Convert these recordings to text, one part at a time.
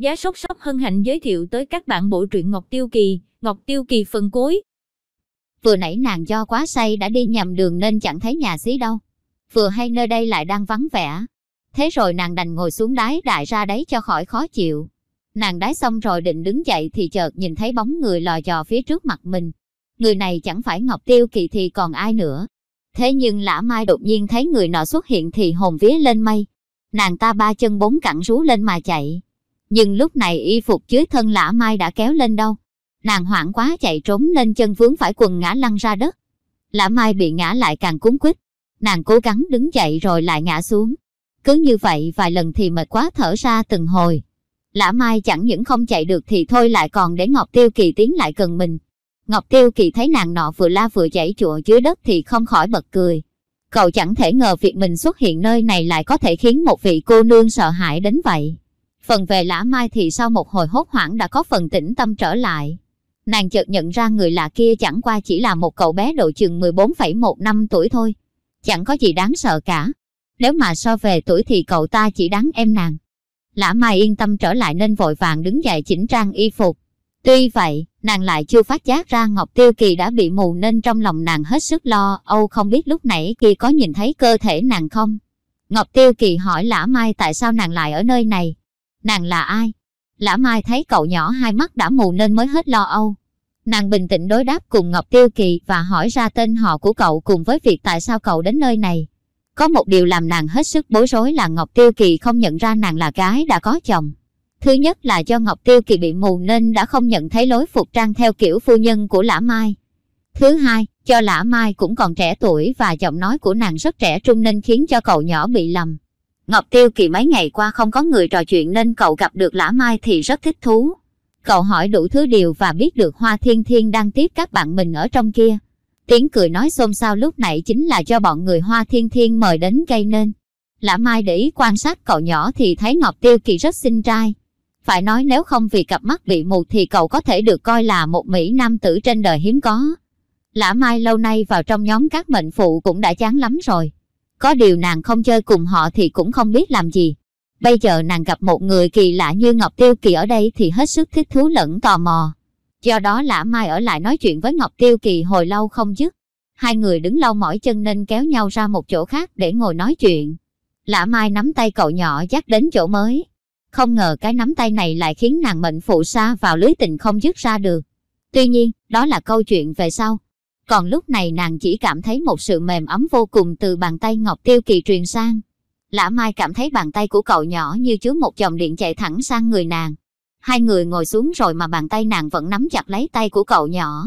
Giá sốc sốc hân hạnh giới thiệu tới các bạn bộ truyện Ngọc Tiêu Kỳ, Ngọc Tiêu Kỳ phần cuối. Vừa nãy nàng do quá say đã đi nhầm đường nên chẳng thấy nhà xí đâu. Vừa hay nơi đây lại đang vắng vẻ. Thế rồi nàng đành ngồi xuống đáy đại ra đấy cho khỏi khó chịu. Nàng đái xong rồi định đứng dậy thì chợt nhìn thấy bóng người lò dò phía trước mặt mình. Người này chẳng phải Ngọc Tiêu Kỳ thì còn ai nữa. Thế nhưng lã mai đột nhiên thấy người nọ xuất hiện thì hồn vía lên mây. Nàng ta ba chân bốn cẳng rú lên mà chạy nhưng lúc này y phục dưới thân lã mai đã kéo lên đâu nàng hoảng quá chạy trốn lên chân vướng phải quần ngã lăn ra đất lã mai bị ngã lại càng cuốn quýt nàng cố gắng đứng dậy rồi lại ngã xuống cứ như vậy vài lần thì mệt quá thở ra từng hồi lã mai chẳng những không chạy được thì thôi lại còn để ngọc tiêu kỳ tiến lại gần mình ngọc tiêu kỳ thấy nàng nọ vừa la vừa chảy chụa dưới đất thì không khỏi bật cười cậu chẳng thể ngờ việc mình xuất hiện nơi này lại có thể khiến một vị cô nương sợ hãi đến vậy Phần về lã mai thì sau một hồi hốt hoảng đã có phần tĩnh tâm trở lại. Nàng chợt nhận ra người lạ kia chẳng qua chỉ là một cậu bé độ chừng 14,1 năm tuổi thôi. Chẳng có gì đáng sợ cả. Nếu mà so về tuổi thì cậu ta chỉ đáng em nàng. Lã mai yên tâm trở lại nên vội vàng đứng dậy chỉnh trang y phục. Tuy vậy, nàng lại chưa phát giác ra Ngọc Tiêu Kỳ đã bị mù nên trong lòng nàng hết sức lo, Âu không biết lúc nãy kia có nhìn thấy cơ thể nàng không. Ngọc Tiêu Kỳ hỏi Lã Mai tại sao nàng lại ở nơi này, nàng là ai lã mai thấy cậu nhỏ hai mắt đã mù nên mới hết lo âu nàng bình tĩnh đối đáp cùng ngọc tiêu kỳ và hỏi ra tên họ của cậu cùng với việc tại sao cậu đến nơi này có một điều làm nàng hết sức bối rối là ngọc tiêu kỳ không nhận ra nàng là gái đã có chồng thứ nhất là do ngọc tiêu kỳ bị mù nên đã không nhận thấy lối phục trang theo kiểu phu nhân của lã mai thứ hai cho lã mai cũng còn trẻ tuổi và giọng nói của nàng rất trẻ trung nên khiến cho cậu nhỏ bị lầm ngọc tiêu kỳ mấy ngày qua không có người trò chuyện nên cậu gặp được lã mai thì rất thích thú cậu hỏi đủ thứ điều và biết được hoa thiên thiên đang tiếp các bạn mình ở trong kia tiếng cười nói xôn xao lúc nãy chính là do bọn người hoa thiên thiên mời đến gây nên lã mai để ý quan sát cậu nhỏ thì thấy ngọc tiêu kỳ rất xinh trai phải nói nếu không vì cặp mắt bị mù thì cậu có thể được coi là một mỹ nam tử trên đời hiếm có lã mai lâu nay vào trong nhóm các mệnh phụ cũng đã chán lắm rồi có điều nàng không chơi cùng họ thì cũng không biết làm gì bây giờ nàng gặp một người kỳ lạ như ngọc tiêu kỳ ở đây thì hết sức thích thú lẫn tò mò do đó lã mai ở lại nói chuyện với ngọc tiêu kỳ hồi lâu không dứt hai người đứng lâu mỏi chân nên kéo nhau ra một chỗ khác để ngồi nói chuyện lã mai nắm tay cậu nhỏ dắt đến chỗ mới không ngờ cái nắm tay này lại khiến nàng mệnh phụ xa vào lưới tình không dứt ra được tuy nhiên đó là câu chuyện về sau còn lúc này nàng chỉ cảm thấy một sự mềm ấm vô cùng từ bàn tay Ngọc Tiêu Kỳ truyền sang. Lã Mai cảm thấy bàn tay của cậu nhỏ như chứa một dòng điện chạy thẳng sang người nàng. Hai người ngồi xuống rồi mà bàn tay nàng vẫn nắm chặt lấy tay của cậu nhỏ.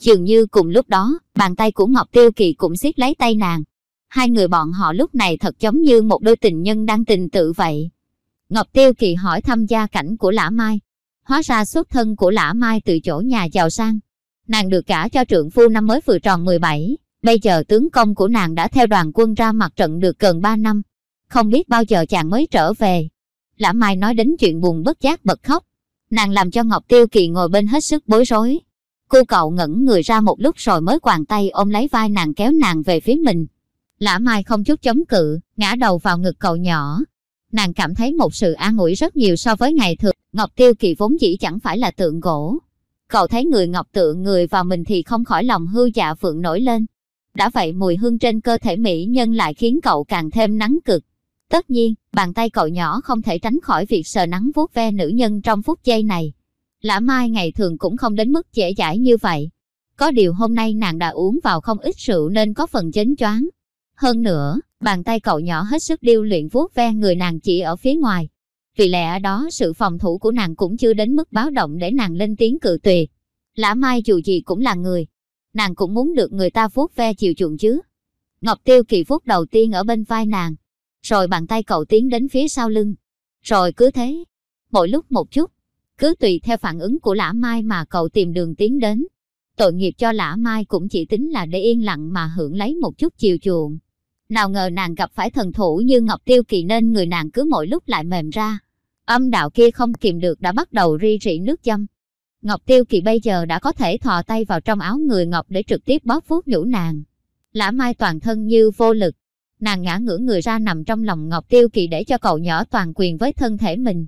Dường như cùng lúc đó, bàn tay của Ngọc Tiêu Kỳ cũng siết lấy tay nàng. Hai người bọn họ lúc này thật giống như một đôi tình nhân đang tình tự vậy. Ngọc Tiêu Kỳ hỏi thăm gia cảnh của Lã Mai. Hóa ra xuất thân của Lã Mai từ chỗ nhà giàu sang, nàng được cả cho trượng phu năm mới vừa tròn 17. Bây giờ tướng công của nàng đã theo đoàn quân ra mặt trận được gần 3 năm. Không biết bao giờ chàng mới trở về. Lã Mai nói đến chuyện buồn bất giác bật khóc. Nàng làm cho Ngọc Tiêu Kỳ ngồi bên hết sức bối rối. Cô cậu ngẩn người ra một lúc rồi mới quàng tay ôm lấy vai nàng kéo nàng về phía mình. Lã Mai không chút chống cự, ngã đầu vào ngực cậu nhỏ. Nàng cảm thấy một sự an ủi rất nhiều so với ngày thường. Ngọc Tiêu Kỳ vốn dĩ chẳng phải là tượng gỗ, Cậu thấy người ngọc tượng người vào mình thì không khỏi lòng hư dạ phượng nổi lên. Đã vậy mùi hương trên cơ thể mỹ nhân lại khiến cậu càng thêm nắng cực. Tất nhiên, bàn tay cậu nhỏ không thể tránh khỏi việc sờ nắng vuốt ve nữ nhân trong phút giây này. Lã Mai ngày thường cũng không đến mức dễ dãi như vậy. Có điều hôm nay nàng đã uống vào không ít rượu nên có phần chến choáng. Hơn nữa, bàn tay cậu nhỏ hết sức điêu luyện vuốt ve người nàng chỉ ở phía ngoài, vì lẽ đó sự phòng thủ của nàng cũng chưa đến mức báo động để nàng lên tiếng cự tuyệt. Lã Mai dù gì cũng là người, nàng cũng muốn được người ta vuốt ve chiều chuộng chứ. Ngọc Tiêu Kỳ vuốt đầu tiên ở bên vai nàng, rồi bàn tay cậu tiến đến phía sau lưng. Rồi cứ thế, mỗi lúc một chút, cứ tùy theo phản ứng của Lã Mai mà cậu tìm đường tiến đến. Tội nghiệp cho Lã Mai cũng chỉ tính là để yên lặng mà hưởng lấy một chút chiều chuộng. Nào ngờ nàng gặp phải thần thủ như Ngọc Tiêu Kỳ nên người nàng cứ mỗi lúc lại mềm ra, Âm đạo kia không kiềm được đã bắt đầu ri rỉ nước dâm. Ngọc Tiêu Kỳ bây giờ đã có thể thò tay vào trong áo người Ngọc để trực tiếp bóp vuốt nhũ nàng. Lã Mai toàn thân như vô lực. Nàng ngã ngửa người ra nằm trong lòng Ngọc Tiêu Kỳ để cho cậu nhỏ toàn quyền với thân thể mình.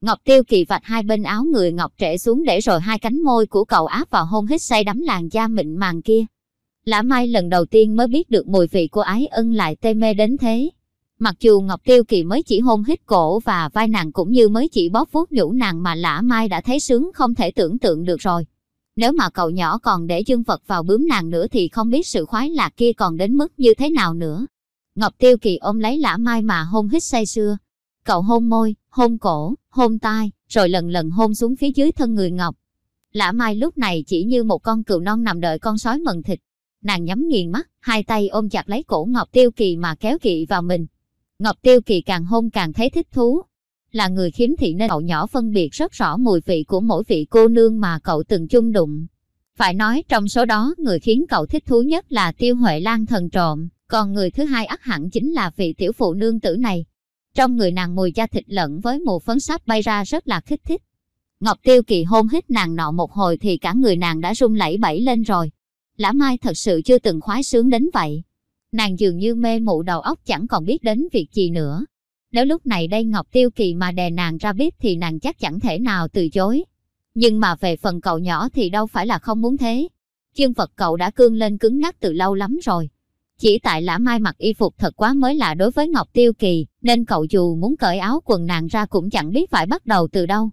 Ngọc Tiêu Kỳ vạch hai bên áo người Ngọc trễ xuống để rồi hai cánh môi của cậu áp vào hôn hít say đắm làn da mịn màng kia. Lã Mai lần đầu tiên mới biết được mùi vị của ái ân lại tê mê đến thế. Mặc dù Ngọc Tiêu Kỳ mới chỉ hôn hít cổ và vai nàng cũng như mới chỉ bóp vuốt nhũ nàng mà lã mai đã thấy sướng không thể tưởng tượng được rồi. Nếu mà cậu nhỏ còn để dương vật vào bướm nàng nữa thì không biết sự khoái lạc kia còn đến mức như thế nào nữa. Ngọc Tiêu Kỳ ôm lấy lã mai mà hôn hít say sưa. Cậu hôn môi, hôn cổ, hôn tai, rồi lần lần hôn xuống phía dưới thân người Ngọc. Lã mai lúc này chỉ như một con cừu non nằm đợi con sói mần thịt. Nàng nhắm nghiền mắt, hai tay ôm chặt lấy cổ Ngọc Tiêu Kỳ mà kéo kỵ vào mình, Ngọc Tiêu Kỳ càng hôn càng thấy thích thú. Là người khiếm thị nên cậu nhỏ phân biệt rất rõ mùi vị của mỗi vị cô nương mà cậu từng chung đụng. Phải nói trong số đó người khiến cậu thích thú nhất là Tiêu Huệ Lan thần trộm, còn người thứ hai ắt hẳn chính là vị tiểu phụ nương tử này. Trong người nàng mùi da thịt lẫn với mùi phấn sáp bay ra rất là kích thích. Ngọc Tiêu Kỳ hôn hít nàng nọ một hồi thì cả người nàng đã rung lẩy bẩy lên rồi. Lã Mai thật sự chưa từng khoái sướng đến vậy nàng dường như mê mụ đầu óc chẳng còn biết đến việc gì nữa. Nếu lúc này đây Ngọc Tiêu Kỳ mà đè nàng ra biết thì nàng chắc chẳng thể nào từ chối. Nhưng mà về phần cậu nhỏ thì đâu phải là không muốn thế. Chương vật cậu đã cương lên cứng ngắc từ lâu lắm rồi. Chỉ tại lã mai mặc y phục thật quá mới lạ đối với Ngọc Tiêu Kỳ, nên cậu dù muốn cởi áo quần nàng ra cũng chẳng biết phải bắt đầu từ đâu.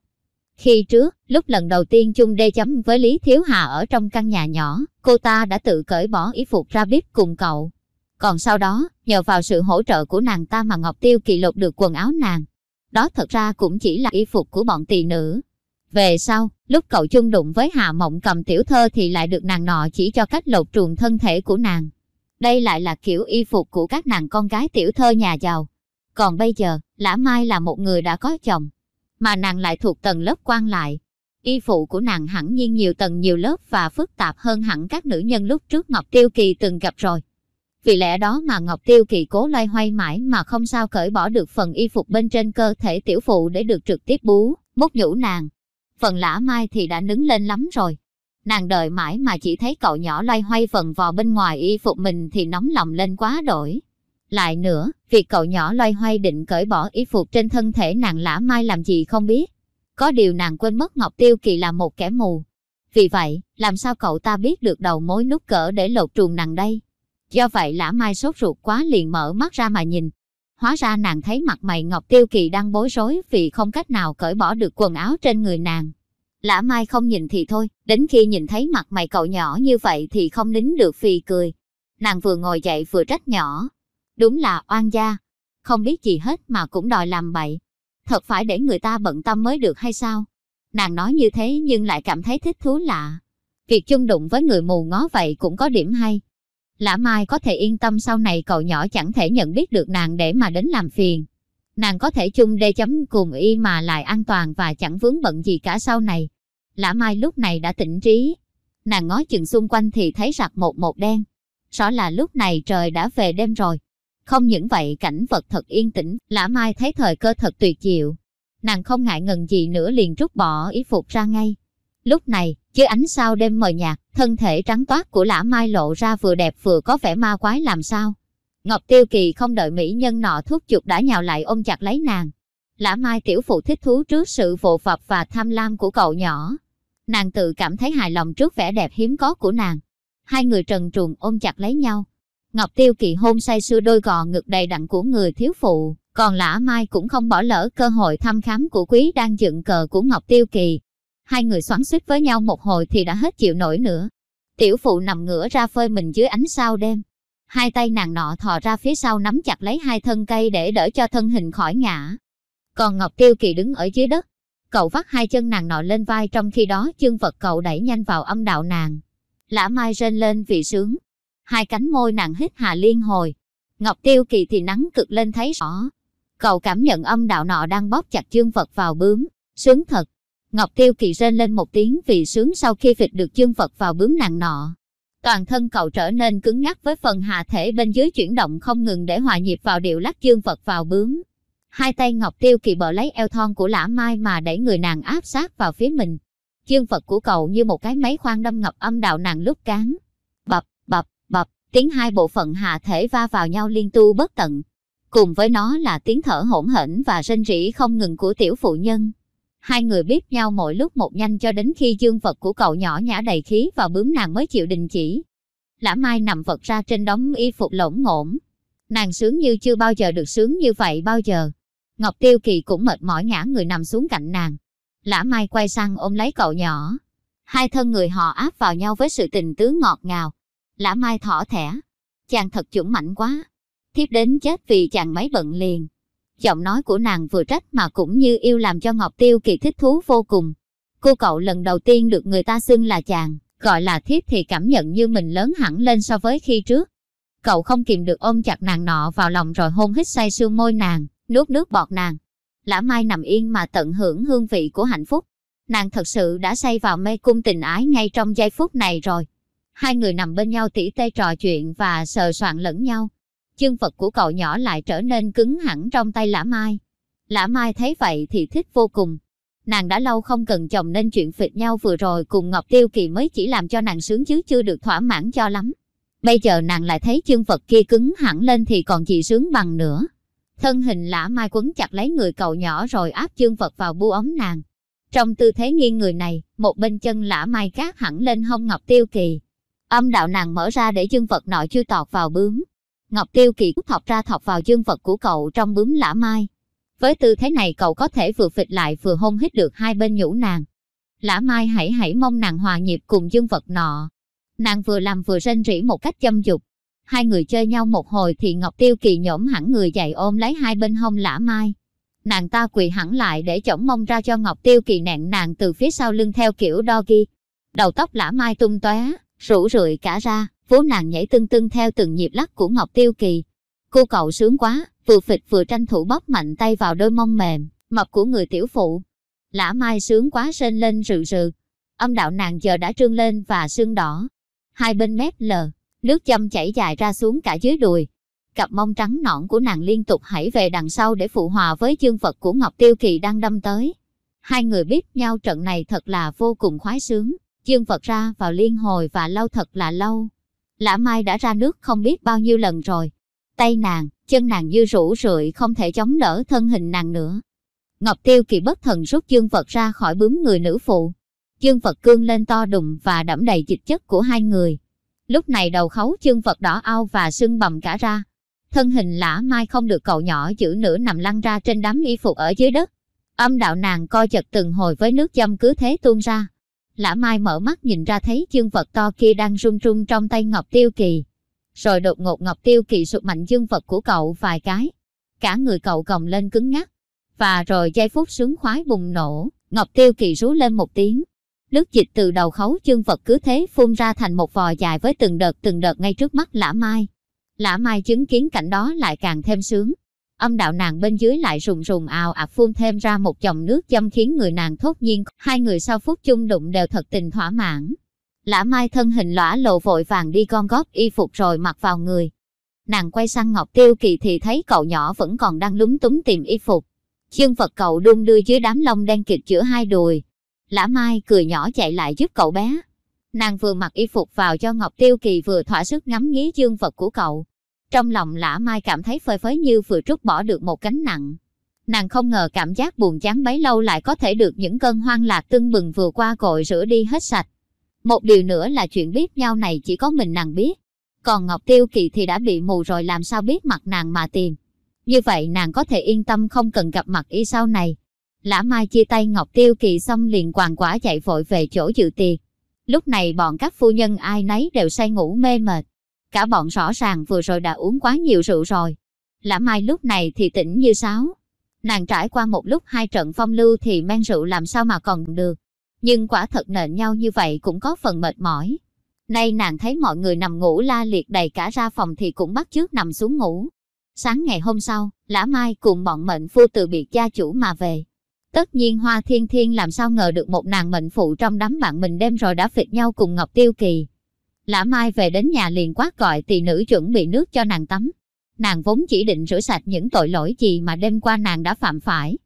Khi trước, lúc lần đầu tiên chung đê chấm với Lý Thiếu Hà ở trong căn nhà nhỏ, cô ta đã tự cởi bỏ y phục ra bếp cùng cậu. Còn sau đó, nhờ vào sự hỗ trợ của nàng ta mà Ngọc Tiêu kỳ lột được quần áo nàng. Đó thật ra cũng chỉ là y phục của bọn tỳ nữ. Về sau, lúc cậu chung đụng với Hạ Mộng cầm tiểu thơ thì lại được nàng nọ chỉ cho cách lột truồng thân thể của nàng. Đây lại là kiểu y phục của các nàng con gái tiểu thơ nhà giàu. Còn bây giờ, Lã Mai là một người đã có chồng, mà nàng lại thuộc tầng lớp quan lại. Y phục của nàng hẳn nhiên nhiều tầng nhiều lớp và phức tạp hơn hẳn các nữ nhân lúc trước Ngọc Tiêu Kỳ từng gặp rồi. Vì lẽ đó mà Ngọc Tiêu Kỳ cố loay hoay mãi mà không sao cởi bỏ được phần y phục bên trên cơ thể tiểu phụ để được trực tiếp bú, mút nhũ nàng. Phần lã mai thì đã nứng lên lắm rồi. Nàng đợi mãi mà chỉ thấy cậu nhỏ loay hoay phần vò bên ngoài y phục mình thì nóng lòng lên quá đổi. Lại nữa, việc cậu nhỏ loay hoay định cởi bỏ y phục trên thân thể nàng lã mai làm gì không biết. Có điều nàng quên mất Ngọc Tiêu Kỳ là một kẻ mù. Vì vậy, làm sao cậu ta biết được đầu mối nút cỡ để lột truồng nàng đây? Do vậy lã mai sốt ruột quá liền mở mắt ra mà nhìn. Hóa ra nàng thấy mặt mày Ngọc Tiêu Kỳ đang bối rối vì không cách nào cởi bỏ được quần áo trên người nàng. Lã mai không nhìn thì thôi, đến khi nhìn thấy mặt mày cậu nhỏ như vậy thì không nín được vì cười. Nàng vừa ngồi dậy vừa trách nhỏ. Đúng là oan gia, không biết gì hết mà cũng đòi làm bậy. Thật phải để người ta bận tâm mới được hay sao? Nàng nói như thế nhưng lại cảm thấy thích thú lạ. Việc chung đụng với người mù ngó vậy cũng có điểm hay. Lã Mai có thể yên tâm sau này cậu nhỏ chẳng thể nhận biết được nàng để mà đến làm phiền. Nàng có thể chung đê chấm cùng y mà lại an toàn và chẳng vướng bận gì cả sau này. Lã Mai lúc này đã tỉnh trí. Nàng ngó chừng xung quanh thì thấy rạc một một đen. Rõ là lúc này trời đã về đêm rồi. Không những vậy cảnh vật thật yên tĩnh, Lã Mai thấy thời cơ thật tuyệt diệu. Nàng không ngại ngần gì nữa liền rút bỏ y phục ra ngay. Lúc này, dưới ánh sao đêm mờ nhạt thân thể trắng toát của lã mai lộ ra vừa đẹp vừa có vẻ ma quái làm sao ngọc tiêu kỳ không đợi mỹ nhân nọ thúc chuột đã nhào lại ôm chặt lấy nàng lã mai tiểu phụ thích thú trước sự vồ vập và tham lam của cậu nhỏ nàng tự cảm thấy hài lòng trước vẻ đẹp hiếm có của nàng hai người trần truồng ôm chặt lấy nhau ngọc tiêu kỳ hôn say sưa đôi gò ngực đầy đặn của người thiếu phụ còn lã mai cũng không bỏ lỡ cơ hội thăm khám của quý đang dựng cờ của ngọc tiêu kỳ hai người xoắn suýt với nhau một hồi thì đã hết chịu nổi nữa. Tiểu phụ nằm ngửa ra phơi mình dưới ánh sao đêm. Hai tay nàng nọ thò ra phía sau nắm chặt lấy hai thân cây để đỡ cho thân hình khỏi ngã. Còn Ngọc Tiêu Kỳ đứng ở dưới đất. Cậu vắt hai chân nàng nọ lên vai trong khi đó chương vật cậu đẩy nhanh vào âm đạo nàng. Lã mai rên lên vì sướng. Hai cánh môi nàng hít hà liên hồi. Ngọc Tiêu Kỳ thì nắng cực lên thấy rõ. Cậu cảm nhận âm đạo nọ đang bóp chặt chương vật vào bướm. Sướng thật, Ngọc Tiêu Kỳ rên lên một tiếng vì sướng sau khi vịt được chương vật vào bướm nặng nọ. Toàn thân cậu trở nên cứng ngắc với phần hạ thể bên dưới chuyển động không ngừng để hòa nhịp vào điệu lắc chương vật vào bướm. Hai tay Ngọc Tiêu Kỳ bờ lấy eo thon của lã mai mà đẩy người nàng áp sát vào phía mình. Chương vật của cậu như một cái máy khoan đâm ngập âm đạo nàng lúc cán. Bập, bập, bập, tiếng hai bộ phận hạ thể va vào nhau liên tu bất tận. Cùng với nó là tiếng thở hỗn hển và rên rỉ không ngừng của tiểu phụ nhân. Hai người biết nhau mỗi lúc một nhanh cho đến khi dương vật của cậu nhỏ nhã đầy khí và bướm nàng mới chịu đình chỉ. Lã Mai nằm vật ra trên đống y phục lỗng ngổn. Nàng sướng như chưa bao giờ được sướng như vậy bao giờ. Ngọc Tiêu Kỳ cũng mệt mỏi ngã người nằm xuống cạnh nàng. Lã Mai quay sang ôm lấy cậu nhỏ. Hai thân người họ áp vào nhau với sự tình tứ ngọt ngào. Lã Mai thỏ thẻ. Chàng thật chuẩn mạnh quá. Thiếp đến chết vì chàng mấy bận liền giọng nói của nàng vừa trách mà cũng như yêu làm cho Ngọc Tiêu Kỳ thích thú vô cùng. Cô cậu lần đầu tiên được người ta xưng là chàng, gọi là thiếp thì cảm nhận như mình lớn hẳn lên so với khi trước. Cậu không kìm được ôm chặt nàng nọ vào lòng rồi hôn hít say sương môi nàng, nuốt nước bọt nàng. Lã Mai nằm yên mà tận hưởng hương vị của hạnh phúc. Nàng thật sự đã say vào mê cung tình ái ngay trong giây phút này rồi. Hai người nằm bên nhau tỉ tê trò chuyện và sờ soạn lẫn nhau, Chân Phật của cậu nhỏ lại trở nên cứng hẳn trong tay Lã Mai. Lã Mai thấy vậy thì thích vô cùng. Nàng đã lâu không cần chồng nên chuyện phịch nhau vừa rồi cùng Ngọc Tiêu Kỳ mới chỉ làm cho nàng sướng chứ chưa được thỏa mãn cho lắm. Bây giờ nàng lại thấy chân Phật kia cứng hẳn lên thì còn gì sướng bằng nữa. Thân hình lã mai quấn chặt lấy người cậu nhỏ rồi áp chân Phật vào bu ống nàng. Trong tư thế nghiêng người này, một bên chân lã mai gác hẳn lên hông Ngọc Tiêu Kỳ. Âm đạo nàng mở ra để chân Phật nội chưa tọt vào bướm, Ngọc Tiêu Kỳ thọc ra thọc vào dương vật của cậu trong bướm lã mai. Với tư thế này cậu có thể vừa phịch lại vừa hôn hít được hai bên nhũ nàng. Lã mai hãy hãy mong nàng hòa nhịp cùng dương vật nọ. Nàng vừa làm vừa rên rỉ một cách châm dục. Hai người chơi nhau một hồi thì Ngọc Tiêu Kỳ nhổm hẳn người dậy ôm lấy hai bên hông lã mai. Nàng ta quỳ hẳn lại để chổng mông ra cho Ngọc Tiêu Kỳ nẹn nàng từ phía sau lưng theo kiểu doggy. Đầu tóc lã mai tung tóe, rủ rượi cả ra, vú nàng nhảy tưng tưng theo từng nhịp lắc của Ngọc Tiêu Kỳ. Cô cậu sướng quá, vừa phịch vừa tranh thủ bóp mạnh tay vào đôi mông mềm, mập của người tiểu phụ. Lã mai sướng quá sên lên rừ rừ. Âm đạo nàng giờ đã trương lên và sưng đỏ. Hai bên mép lờ, nước châm chảy dài ra xuống cả dưới đùi. Cặp mông trắng nõn của nàng liên tục hãy về đằng sau để phụ hòa với chương vật của Ngọc Tiêu Kỳ đang đâm tới. Hai người biết nhau trận này thật là vô cùng khoái sướng. Dương Phật ra vào liên hồi và lâu thật là lâu. Lã Mai đã ra nước không biết bao nhiêu lần rồi. Tay nàng, chân nàng như rũ rượi không thể chống đỡ thân hình nàng nữa. Ngọc Tiêu kỳ bất thần rút Dương Phật ra khỏi bướm người nữ phụ. Dương Phật cương lên to đùng và đẫm đầy dịch chất của hai người. Lúc này đầu khấu Dương Phật đỏ ao và sưng bầm cả ra. Thân hình lã mai không được cậu nhỏ giữ nửa nằm lăn ra trên đám y phục ở dưới đất. Âm đạo nàng co chật từng hồi với nước dâm cứ thế tuôn ra. Lã Mai mở mắt nhìn ra thấy dương vật to kia đang run run trong tay Ngọc Tiêu Kỳ. Rồi đột ngột Ngọc Tiêu Kỳ sụt mạnh dương vật của cậu vài cái. Cả người cậu gồng lên cứng ngắc. Và rồi giây phút sướng khoái bùng nổ, Ngọc Tiêu Kỳ rú lên một tiếng. Nước dịch từ đầu khấu dương vật cứ thế phun ra thành một vò dài với từng đợt từng đợt ngay trước mắt Lã Mai. Lã Mai chứng kiến cảnh đó lại càng thêm sướng, âm đạo nàng bên dưới lại rùng rùng ào ạt phun thêm ra một chồng nước châm khiến người nàng thốt nhiên, hai người sau phút chung đụng đều thật tình thỏa mãn. Lã mai thân hình lõa lộ vội vàng đi con góp y phục rồi mặc vào người. Nàng quay sang Ngọc Tiêu Kỳ thì thấy cậu nhỏ vẫn còn đang lúng túng tìm y phục. Chương vật cậu đung đưa dưới đám lông đen kịt giữa hai đùi. Lã mai cười nhỏ chạy lại giúp cậu bé. Nàng vừa mặc y phục vào cho Ngọc Tiêu Kỳ vừa thỏa sức ngắm nghía dương vật của cậu. Trong lòng lã mai cảm thấy phơi phới như vừa rút bỏ được một cánh nặng. Nàng không ngờ cảm giác buồn chán bấy lâu lại có thể được những cơn hoang lạc tưng bừng vừa qua cội rửa đi hết sạch. Một điều nữa là chuyện biết nhau này chỉ có mình nàng biết. Còn Ngọc Tiêu Kỳ thì đã bị mù rồi làm sao biết mặt nàng mà tìm. Như vậy nàng có thể yên tâm không cần gặp mặt y sau này. Lã Mai chia tay Ngọc Tiêu Kỳ xong liền quàng quả chạy vội về chỗ dự tiệc. Lúc này bọn các phu nhân ai nấy đều say ngủ mê mệt. Cả bọn rõ ràng vừa rồi đã uống quá nhiều rượu rồi. Lã Mai lúc này thì tỉnh như sáo. Nàng trải qua một lúc hai trận phong lưu thì men rượu làm sao mà còn được. Nhưng quả thật nện nhau như vậy cũng có phần mệt mỏi. Nay nàng thấy mọi người nằm ngủ la liệt đầy cả ra phòng thì cũng bắt chước nằm xuống ngủ. Sáng ngày hôm sau, Lã Mai cùng bọn mệnh phu từ biệt gia chủ mà về. Tất nhiên Hoa Thiên Thiên làm sao ngờ được một nàng mệnh phụ trong đám bạn mình đêm rồi đã phịch nhau cùng Ngọc Tiêu Kỳ. Lã Mai về đến nhà liền quát gọi tỷ nữ chuẩn bị nước cho nàng tắm. Nàng vốn chỉ định rửa sạch những tội lỗi gì mà đêm qua nàng đã phạm phải.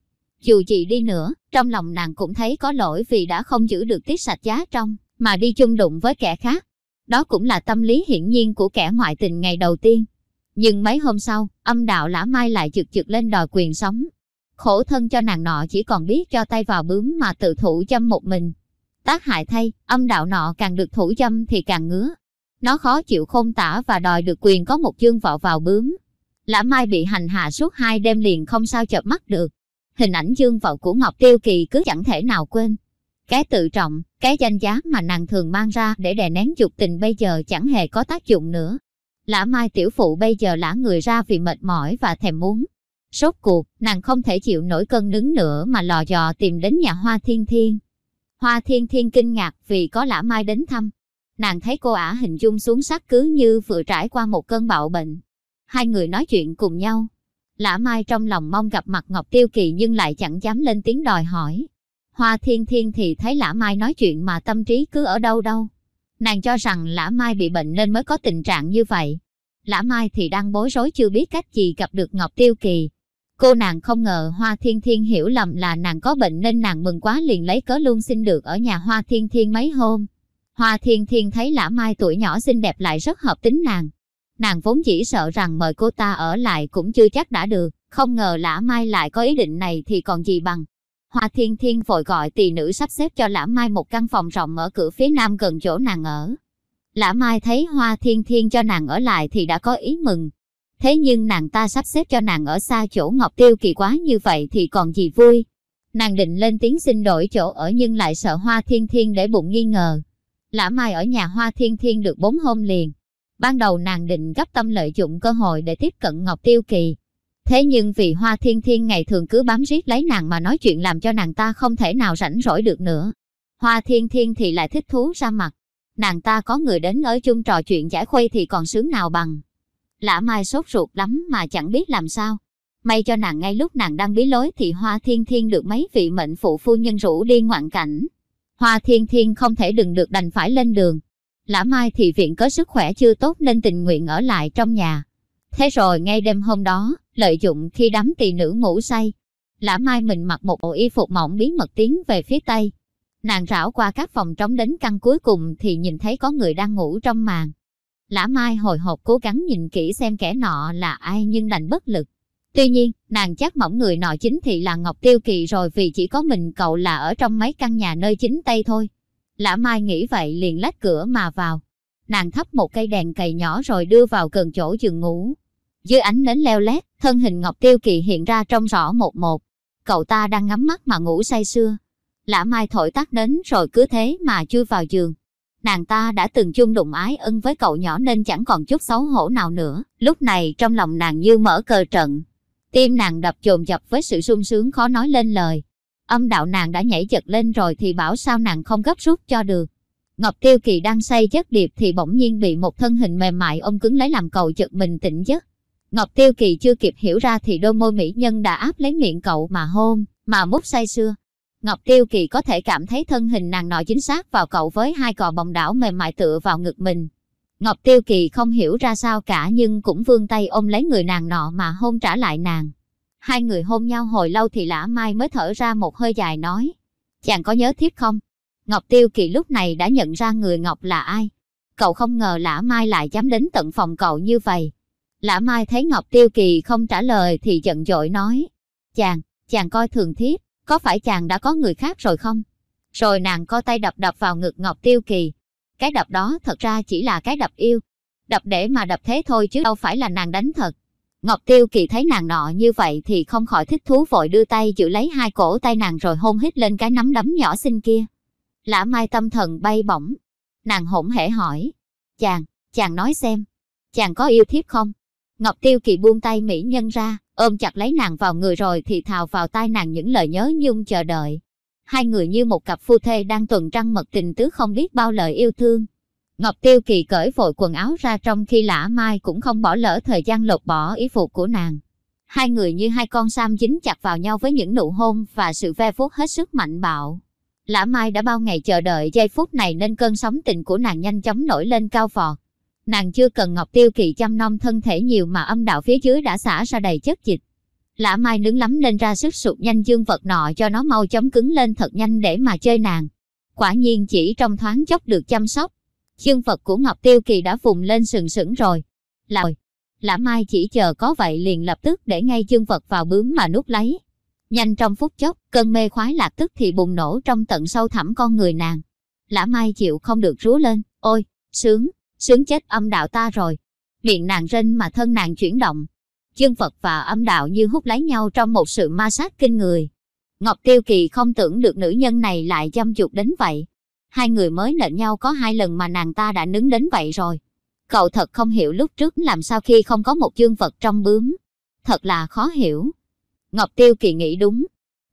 Dù chị đi nữa, trong lòng nàng cũng thấy có lỗi vì đã không giữ được tiết sạch giá trong, mà đi chung đụng với kẻ khác. Đó cũng là tâm lý hiển nhiên của kẻ ngoại tình ngày đầu tiên. Nhưng mấy hôm sau, âm đạo lã mai lại chực chực lên đòi quyền sống. Khổ thân cho nàng nọ chỉ còn biết cho tay vào bướm mà tự thủ chăm một mình. Tác hại thay, âm đạo nọ càng được thủ dâm thì càng ngứa. Nó khó chịu khôn tả và đòi được quyền có một chương vọ vào bướm. Lã Mai bị hành hạ suốt hai đêm liền không sao chợp mắt được. Hình ảnh dương vọ của Ngọc Tiêu Kỳ cứ chẳng thể nào quên. Cái tự trọng, cái danh giá mà nàng thường mang ra để đè nén dục tình bây giờ chẳng hề có tác dụng nữa. Lã Mai tiểu phụ bây giờ lã người ra vì mệt mỏi và thèm muốn. Sốt cuộc, nàng không thể chịu nổi cơn đứng nữa mà lò dò tìm đến nhà hoa thiên thiên. Hoa thiên thiên kinh ngạc vì có lã mai đến thăm. Nàng thấy cô ả hình dung xuống sắc cứ như vừa trải qua một cơn bạo bệnh. Hai người nói chuyện cùng nhau. Lã mai trong lòng mong gặp mặt Ngọc Tiêu Kỳ nhưng lại chẳng dám lên tiếng đòi hỏi. Hoa thiên thiên thì thấy lã mai nói chuyện mà tâm trí cứ ở đâu đâu. Nàng cho rằng lã mai bị bệnh nên mới có tình trạng như vậy. Lã mai thì đang bối rối chưa biết cách gì gặp được Ngọc Tiêu Kỳ, Cô nàng không ngờ Hoa Thiên Thiên hiểu lầm là nàng có bệnh nên nàng mừng quá liền lấy cớ luôn xin được ở nhà Hoa Thiên Thiên mấy hôm. Hoa Thiên Thiên thấy Lã Mai tuổi nhỏ xinh đẹp lại rất hợp tính nàng. Nàng vốn chỉ sợ rằng mời cô ta ở lại cũng chưa chắc đã được, không ngờ Lã Mai lại có ý định này thì còn gì bằng. Hoa Thiên Thiên vội gọi tỳ nữ sắp xếp cho Lã Mai một căn phòng rộng ở cửa phía nam gần chỗ nàng ở. Lã Mai thấy Hoa Thiên Thiên cho nàng ở lại thì đã có ý mừng, thế nhưng nàng ta sắp xếp cho nàng ở xa chỗ Ngọc Tiêu kỳ quá như vậy thì còn gì vui. Nàng định lên tiếng xin đổi chỗ ở nhưng lại sợ Hoa Thiên Thiên để bụng nghi ngờ. Lã Mai ở nhà Hoa Thiên Thiên được bốn hôm liền. Ban đầu nàng định gấp tâm lợi dụng cơ hội để tiếp cận Ngọc Tiêu Kỳ. Thế nhưng vì Hoa Thiên Thiên ngày thường cứ bám riết lấy nàng mà nói chuyện làm cho nàng ta không thể nào rảnh rỗi được nữa. Hoa Thiên Thiên thì lại thích thú ra mặt. Nàng ta có người đến ở chung trò chuyện giải khuây thì còn sướng nào bằng. Lã Mai sốt ruột lắm mà chẳng biết làm sao. May cho nàng ngay lúc nàng đang bí lối thì Hoa Thiên Thiên được mấy vị mệnh phụ phu nhân rủ đi ngoạn cảnh. Hoa Thiên Thiên không thể đừng được đành phải lên đường. Lã Mai thì viện có sức khỏe chưa tốt nên tình nguyện ở lại trong nhà. Thế rồi ngay đêm hôm đó, lợi dụng khi đám tỳ nữ ngủ say, Lã Mai mình mặc một bộ y phục mỏng bí mật tiến về phía Tây. Nàng rảo qua các phòng trống đến căn cuối cùng thì nhìn thấy có người đang ngủ trong màn. Lã Mai hồi hộp cố gắng nhìn kỹ xem kẻ nọ là ai nhưng đành bất lực. Tuy nhiên, nàng chắc mỏng người nọ chính thì là Ngọc Tiêu Kỳ rồi vì chỉ có mình cậu là ở trong mấy căn nhà nơi chính Tây thôi. Lã Mai nghĩ vậy liền lách cửa mà vào. Nàng thắp một cây đèn cầy nhỏ rồi đưa vào gần chỗ giường ngủ. Dưới ánh nến leo lét, thân hình Ngọc Tiêu Kỳ hiện ra trong rõ một một. Cậu ta đang ngắm mắt mà ngủ say sưa. Lã Mai thổi tắt nến rồi cứ thế mà chui vào giường. Nàng ta đã từng chung đụng ái ân với cậu nhỏ nên chẳng còn chút xấu hổ nào nữa, lúc này trong lòng nàng như mở cờ trận. Tim nàng đập chồn dập với sự sung sướng khó nói lên lời. Âm đạo nàng đã nhảy chật lên rồi thì bảo sao nàng không gấp rút cho được. Ngọc Tiêu Kỳ đang say chất điệp thì bỗng nhiên bị một thân hình mềm mại ôm cứng lấy làm cậu chật mình tỉnh giấc. Ngọc Tiêu Kỳ chưa kịp hiểu ra thì đôi môi mỹ nhân đã áp lấy miệng cậu mà hôn, mà mút say sưa. Ngọc Tiêu Kỳ có thể cảm thấy thân hình nàng nọ chính xác vào cậu với hai cò bồng đảo mềm mại tựa vào ngực mình. Ngọc Tiêu Kỳ không hiểu ra sao cả nhưng cũng vươn tay ôm lấy người nàng nọ mà hôn trả lại nàng. Hai người hôn nhau hồi lâu thì lã mai mới thở ra một hơi dài nói. Chàng có nhớ thiếp không? Ngọc Tiêu Kỳ lúc này đã nhận ra người Ngọc là ai. Cậu không ngờ lã mai lại dám đến tận phòng cậu như vậy. Lã mai thấy Ngọc Tiêu Kỳ không trả lời thì giận dỗi nói. Chàng, chàng coi thường thiếp, có phải chàng đã có người khác rồi không rồi nàng co tay đập đập vào ngực ngọc tiêu kỳ cái đập đó thật ra chỉ là cái đập yêu đập để mà đập thế thôi chứ đâu phải là nàng đánh thật ngọc tiêu kỳ thấy nàng nọ như vậy thì không khỏi thích thú vội đưa tay giữ lấy hai cổ tay nàng rồi hôn hít lên cái nắm đấm nhỏ xinh kia lã mai tâm thần bay bổng nàng hỗn hể hỏi chàng chàng nói xem chàng có yêu thiếp không ngọc tiêu kỳ buông tay mỹ nhân ra ôm chặt lấy nàng vào người rồi thì thào vào tai nàng những lời nhớ nhung chờ đợi. Hai người như một cặp phu thê đang tuần trăng mật tình tứ không biết bao lời yêu thương. Ngọc Tiêu Kỳ cởi vội quần áo ra trong khi lã mai cũng không bỏ lỡ thời gian lột bỏ ý phục của nàng. Hai người như hai con sam dính chặt vào nhau với những nụ hôn và sự ve vuốt hết sức mạnh bạo. Lã Mai đã bao ngày chờ đợi giây phút này nên cơn sóng tình của nàng nhanh chóng nổi lên cao vọt. Nàng chưa cần Ngọc Tiêu Kỳ chăm nom thân thể nhiều mà âm đạo phía dưới đã xả ra đầy chất dịch. Lã Mai nướng lắm nên ra sức sụp nhanh dương vật nọ cho nó mau chóng cứng lên thật nhanh để mà chơi nàng. Quả nhiên chỉ trong thoáng chốc được chăm sóc. Dương vật của Ngọc Tiêu Kỳ đã vùng lên sừng sững rồi. Lòi! Lã Mai chỉ chờ có vậy liền lập tức để ngay dương vật vào bướm mà nút lấy. Nhanh trong phút chốc, cơn mê khoái lạc tức thì bùng nổ trong tận sâu thẳm con người nàng. Lã Mai chịu không được rú lên, ôi, sướng, sướng chết âm đạo ta rồi. Miệng nàng rên mà thân nàng chuyển động. Chân Phật và âm đạo như hút lấy nhau trong một sự ma sát kinh người. Ngọc Tiêu Kỳ không tưởng được nữ nhân này lại dâm dục đến vậy. Hai người mới nện nhau có hai lần mà nàng ta đã nứng đến vậy rồi. Cậu thật không hiểu lúc trước làm sao khi không có một dương vật trong bướm. Thật là khó hiểu. Ngọc Tiêu Kỳ nghĩ đúng.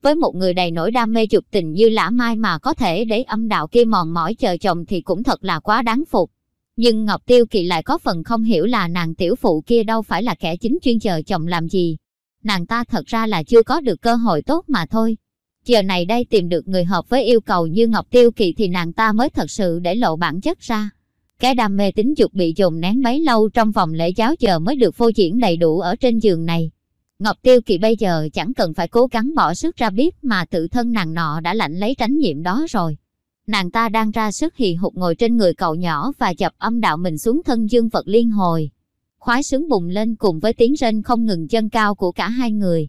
Với một người đầy nỗi đam mê dục tình như lã mai mà có thể để âm đạo kia mòn mỏi chờ chồng thì cũng thật là quá đáng phục nhưng Ngọc Tiêu Kỳ lại có phần không hiểu là nàng tiểu phụ kia đâu phải là kẻ chính chuyên chờ chồng làm gì. Nàng ta thật ra là chưa có được cơ hội tốt mà thôi. Giờ này đây tìm được người hợp với yêu cầu như Ngọc Tiêu Kỳ thì nàng ta mới thật sự để lộ bản chất ra. Cái đam mê tính dục bị dồn nén mấy lâu trong vòng lễ giáo chờ mới được phô diễn đầy đủ ở trên giường này. Ngọc Tiêu Kỳ bây giờ chẳng cần phải cố gắng bỏ sức ra biết mà tự thân nàng nọ đã lãnh lấy tránh nhiệm đó rồi nàng ta đang ra sức hì hục ngồi trên người cậu nhỏ và dập âm đạo mình xuống thân dương vật liên hồi. Khoái sướng bùng lên cùng với tiếng rên không ngừng chân cao của cả hai người.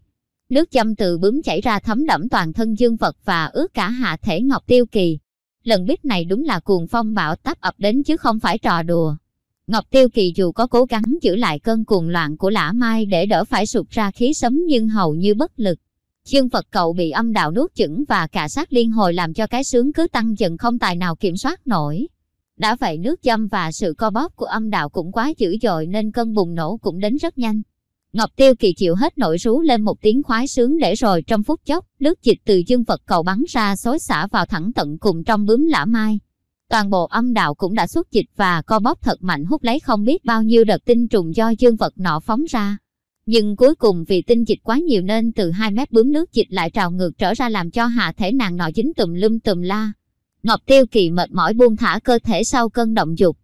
Nước châm từ bướm chảy ra thấm đẫm toàn thân dương vật và ướt cả hạ thể ngọc tiêu kỳ. Lần biết này đúng là cuồng phong bão táp ập đến chứ không phải trò đùa. Ngọc Tiêu Kỳ dù có cố gắng giữ lại cơn cuồng loạn của lã mai để đỡ phải sụt ra khí sấm nhưng hầu như bất lực. Dương Phật cậu bị âm đạo nuốt chửng và cả sát liên hồi làm cho cái sướng cứ tăng dần không tài nào kiểm soát nổi. Đã vậy nước dâm và sự co bóp của âm đạo cũng quá dữ dội nên cơn bùng nổ cũng đến rất nhanh. Ngọc Tiêu Kỳ chịu hết nỗi rú lên một tiếng khoái sướng để rồi trong phút chốc, nước dịch từ dương vật cầu bắn ra xối xả vào thẳng tận cùng trong bướm lã mai. Toàn bộ âm đạo cũng đã xuất dịch và co bóp thật mạnh hút lấy không biết bao nhiêu đợt tinh trùng do dương vật nọ phóng ra. Nhưng cuối cùng vì tinh dịch quá nhiều nên từ hai mét bướm nước dịch lại trào ngược trở ra làm cho hạ thể nàng nọ dính tùm lum tùm la. Ngọc Tiêu Kỳ mệt mỏi buông thả cơ thể sau cơn động dục.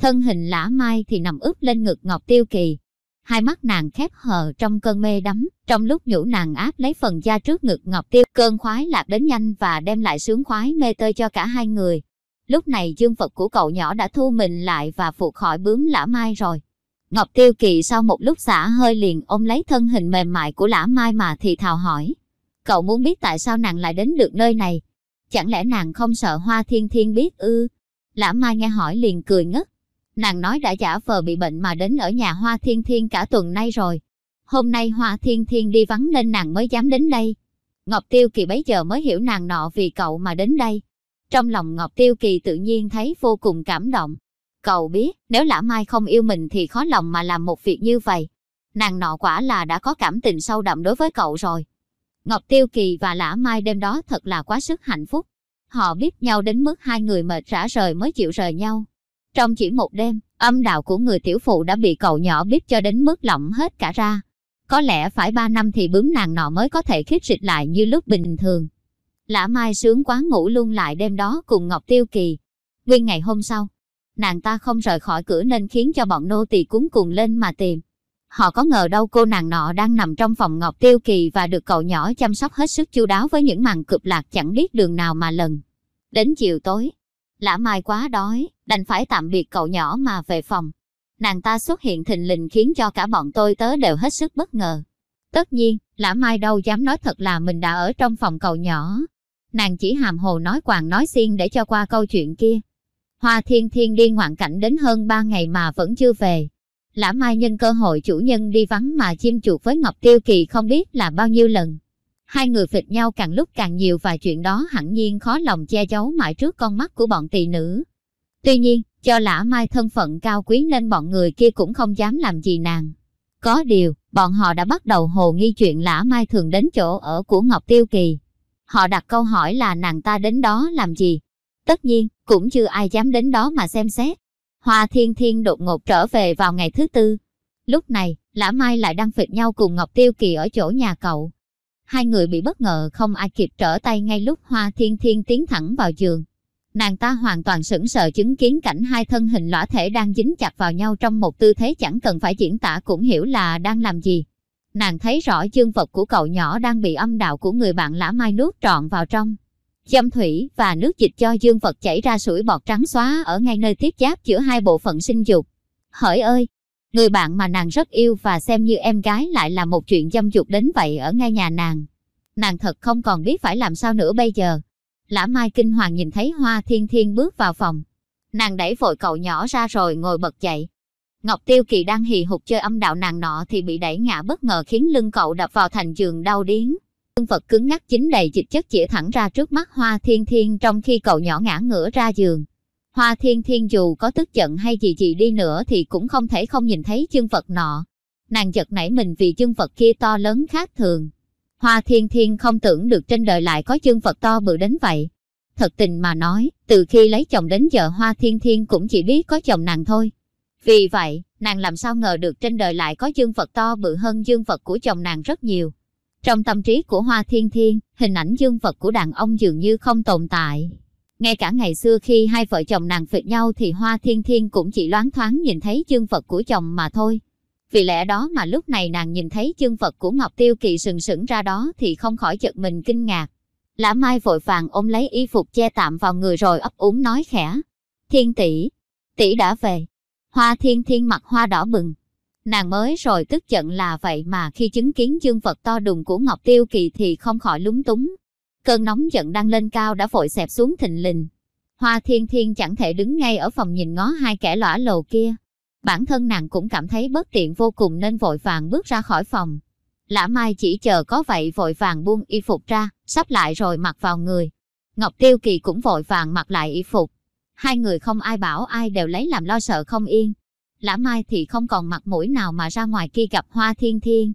Thân hình lã mai thì nằm ướp lên ngực Ngọc Tiêu Kỳ. Hai mắt nàng khép hờ trong cơn mê đắm, trong lúc nhũ nàng áp lấy phần da trước ngực Ngọc Tiêu. Cơn khoái lạc đến nhanh và đem lại sướng khoái mê tơi cho cả hai người. Lúc này dương vật của cậu nhỏ đã thu mình lại và phụ khỏi bướm lã mai rồi. Ngọc Tiêu Kỳ sau một lúc xả hơi liền ôm lấy thân hình mềm mại của lã mai mà thì thào hỏi. Cậu muốn biết tại sao nàng lại đến được nơi này? Chẳng lẽ nàng không sợ hoa thiên thiên biết ư? Lã mai nghe hỏi liền cười ngất. Nàng nói đã giả vờ bị bệnh mà đến ở nhà hoa thiên thiên cả tuần nay rồi. Hôm nay hoa thiên thiên đi vắng nên nàng mới dám đến đây. Ngọc Tiêu Kỳ bấy giờ mới hiểu nàng nọ vì cậu mà đến đây. Trong lòng Ngọc Tiêu Kỳ tự nhiên thấy vô cùng cảm động. Cậu biết, nếu lã mai không yêu mình thì khó lòng mà làm một việc như vậy. Nàng nọ quả là đã có cảm tình sâu đậm đối với cậu rồi. Ngọc Tiêu Kỳ và lã mai đêm đó thật là quá sức hạnh phúc. Họ biết nhau đến mức hai người mệt rã rời mới chịu rời nhau. Trong chỉ một đêm, âm đạo của người tiểu phụ đã bị cậu nhỏ biết cho đến mức lỏng hết cả ra. Có lẽ phải ba năm thì bướm nàng nọ mới có thể khít rịch lại như lúc bình thường. Lã Mai sướng quá ngủ luôn lại đêm đó cùng Ngọc Tiêu Kỳ. Nguyên ngày hôm sau, nàng ta không rời khỏi cửa nên khiến cho bọn nô tỳ cuốn cuồng lên mà tìm. Họ có ngờ đâu cô nàng nọ đang nằm trong phòng Ngọc Tiêu Kỳ và được cậu nhỏ chăm sóc hết sức chu đáo với những màn cụp lạc chẳng biết đường nào mà lần. Đến chiều tối, lã mai quá đói, đành phải tạm biệt cậu nhỏ mà về phòng. Nàng ta xuất hiện thình lình khiến cho cả bọn tôi tớ đều hết sức bất ngờ. Tất nhiên, lã mai đâu dám nói thật là mình đã ở trong phòng cậu nhỏ. Nàng chỉ hàm hồ nói quàng nói xiên để cho qua câu chuyện kia, Hoa Thiên Thiên đi ngoạn cảnh đến hơn 3 ngày mà vẫn chưa về. Lã Mai nhân cơ hội chủ nhân đi vắng mà chim chuột với Ngọc Tiêu Kỳ không biết là bao nhiêu lần. Hai người phịch nhau càng lúc càng nhiều và chuyện đó hẳn nhiên khó lòng che giấu mãi trước con mắt của bọn tỳ nữ. Tuy nhiên, cho Lã Mai thân phận cao quý nên bọn người kia cũng không dám làm gì nàng. Có điều, bọn họ đã bắt đầu hồ nghi chuyện Lã Mai thường đến chỗ ở của Ngọc Tiêu Kỳ. Họ đặt câu hỏi là nàng ta đến đó làm gì, Tất nhiên, cũng chưa ai dám đến đó mà xem xét. Hoa Thiên Thiên đột ngột trở về vào ngày thứ tư. Lúc này, Lã Mai lại đang phịch nhau cùng Ngọc Tiêu Kỳ ở chỗ nhà cậu. Hai người bị bất ngờ không ai kịp trở tay ngay lúc Hoa Thiên Thiên tiến thẳng vào giường. Nàng ta hoàn toàn sững sờ chứng kiến cảnh hai thân hình lõa thể đang dính chặt vào nhau trong một tư thế chẳng cần phải diễn tả cũng hiểu là đang làm gì. Nàng thấy rõ dương vật của cậu nhỏ đang bị âm đạo của người bạn Lã Mai nuốt trọn vào trong dâm thủy và nước dịch cho dương vật chảy ra sủi bọt trắng xóa ở ngay nơi tiếp giáp giữa hai bộ phận sinh dục. Hỡi ơi, người bạn mà nàng rất yêu và xem như em gái lại là một chuyện dâm dục đến vậy ở ngay nhà nàng. Nàng thật không còn biết phải làm sao nữa bây giờ. Lã Mai kinh hoàng nhìn thấy Hoa Thiên Thiên bước vào phòng. Nàng đẩy vội cậu nhỏ ra rồi ngồi bật dậy. Ngọc Tiêu Kỳ đang hì hục chơi âm đạo nàng nọ thì bị đẩy ngã bất ngờ khiến lưng cậu đập vào thành giường đau điếng. Nhân phật cứng ngắc chính đầy dịch chất chĩa thẳng ra trước mắt Hoa Thiên Thiên trong khi cậu nhỏ ngã ngửa ra giường. Hoa Thiên Thiên dù có tức giận hay gì gì đi nữa thì cũng không thể không nhìn thấy chương vật nọ. Nàng giật nảy mình vì chương vật kia to lớn khác thường. Hoa Thiên Thiên không tưởng được trên đời lại có chương vật to bự đến vậy. Thật tình mà nói, từ khi lấy chồng đến giờ Hoa Thiên Thiên cũng chỉ biết có chồng nàng thôi. Vì vậy, nàng làm sao ngờ được trên đời lại có dương vật to bự hơn dương vật của chồng nàng rất nhiều. Trong tâm trí của Hoa Thiên Thiên, hình ảnh dương vật của đàn ông dường như không tồn tại. Ngay cả ngày xưa khi hai vợ chồng nàng phịch nhau thì Hoa Thiên Thiên cũng chỉ loáng thoáng nhìn thấy dương vật của chồng mà thôi. Vì lẽ đó mà lúc này nàng nhìn thấy dương vật của Ngọc Tiêu Kỳ sừng sững ra đó thì không khỏi chợt mình kinh ngạc. Lã Mai vội vàng ôm lấy y phục che tạm vào người rồi ấp úng nói khẽ. Thiên tỷ, tỷ đã về. Hoa Thiên Thiên mặt hoa đỏ bừng, Nàng mới rồi tức giận là vậy mà khi chứng kiến dương vật to đùng của Ngọc Tiêu Kỳ thì không khỏi lúng túng. Cơn nóng giận đang lên cao đã vội xẹp xuống thình lình. Hoa Thiên Thiên chẳng thể đứng ngay ở phòng nhìn ngó hai kẻ lõa lồ kia. Bản thân nàng cũng cảm thấy bất tiện vô cùng nên vội vàng bước ra khỏi phòng. Lã Mai chỉ chờ có vậy vội vàng buông y phục ra, sắp lại rồi mặc vào người. Ngọc Tiêu Kỳ cũng vội vàng mặc lại y phục. Hai người không ai bảo ai đều lấy làm lo sợ không yên. Lã Mai thì không còn mặt mũi nào mà ra ngoài kia gặp Hoa Thiên Thiên.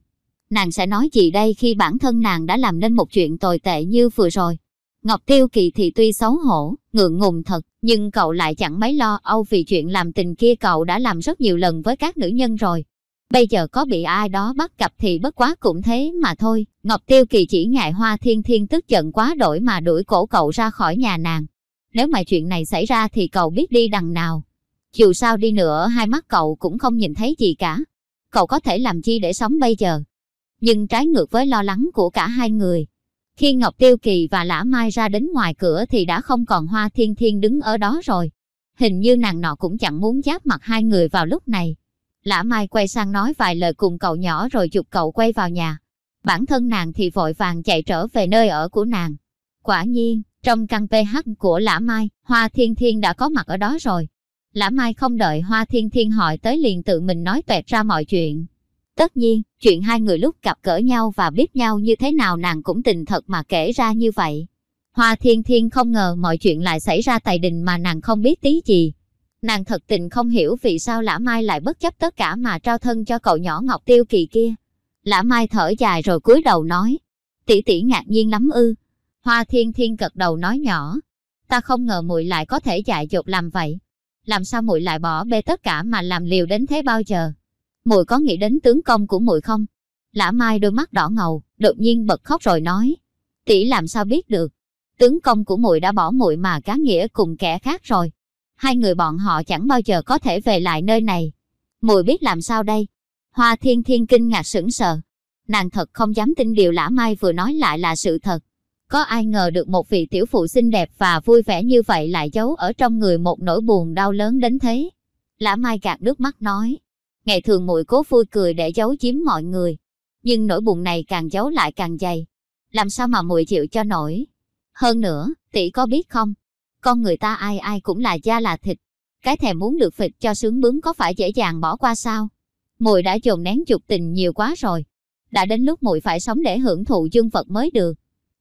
Nàng sẽ nói gì đây khi bản thân nàng đã làm nên một chuyện tồi tệ như vừa rồi. Ngọc Tiêu Kỳ thì tuy xấu hổ, ngượng ngùng thật, nhưng cậu lại chẳng mấy lo âu vì chuyện làm tình kia cậu đã làm rất nhiều lần với các nữ nhân rồi. Bây giờ có bị ai đó bắt gặp thì bất quá cũng thế mà thôi. Ngọc Tiêu Kỳ chỉ ngại Hoa Thiên Thiên tức giận quá đổi mà đuổi cổ cậu ra khỏi nhà nàng. Nếu mà chuyện này xảy ra thì cậu biết đi đằng nào. Dù sao đi nữa hai mắt cậu cũng không nhìn thấy gì cả. Cậu có thể làm chi để sống bây giờ? Nhưng trái ngược với lo lắng của cả hai người. Khi Ngọc Tiêu Kỳ và Lã Mai ra đến ngoài cửa thì đã không còn Hoa Thiên Thiên đứng ở đó rồi. Hình như nàng nọ cũng chẳng muốn giáp mặt hai người vào lúc này. Lã Mai quay sang nói vài lời cùng cậu nhỏ rồi chụp cậu quay vào nhà. Bản thân nàng thì vội vàng chạy trở về nơi ở của nàng. Quả nhiên, trong căn PH của Lã Mai, Hoa Thiên Thiên đã có mặt ở đó rồi. Lã Mai không đợi Hoa Thiên Thiên hỏi tới liền tự mình nói tuẹt ra mọi chuyện. Tất nhiên, chuyện hai người lúc gặp cỡ nhau và biết nhau như thế nào nàng cũng tình thật mà kể ra như vậy. Hoa Thiên Thiên không ngờ mọi chuyện lại xảy ra tại đình mà nàng không biết tí gì. Nàng thật tình không hiểu vì sao Lã Mai lại bất chấp tất cả mà trao thân cho cậu nhỏ Ngọc Tiêu Kỳ kia. Lã Mai thở dài rồi cúi đầu nói, tỷ tỷ ngạc nhiên lắm ư. Hoa Thiên Thiên gật đầu nói nhỏ, ta không ngờ muội lại có thể dại dột làm vậy làm sao muội lại bỏ bê tất cả mà làm liều đến thế bao giờ muội có nghĩ đến tướng công của muội không lã mai đôi mắt đỏ ngầu đột nhiên bật khóc rồi nói tỷ làm sao biết được tướng công của muội đã bỏ muội mà cá nghĩa cùng kẻ khác rồi hai người bọn họ chẳng bao giờ có thể về lại nơi này muội biết làm sao đây hoa thiên thiên kinh ngạc sững sờ nàng thật không dám tin điều lã mai vừa nói lại là sự thật có ai ngờ được một vị tiểu phụ xinh đẹp và vui vẻ như vậy lại giấu ở trong người một nỗi buồn đau lớn đến thế. Lã Mai gạt nước mắt nói, ngày thường muội cố vui cười để giấu chiếm mọi người, nhưng nỗi buồn này càng giấu lại càng dày. Làm sao mà muội chịu cho nổi? Hơn nữa, tỷ có biết không, con người ta ai ai cũng là da là thịt, cái thèm muốn được phịch cho sướng bướng có phải dễ dàng bỏ qua sao? Muội đã dồn nén chục tình nhiều quá rồi, đã đến lúc muội phải sống để hưởng thụ dương vật mới được.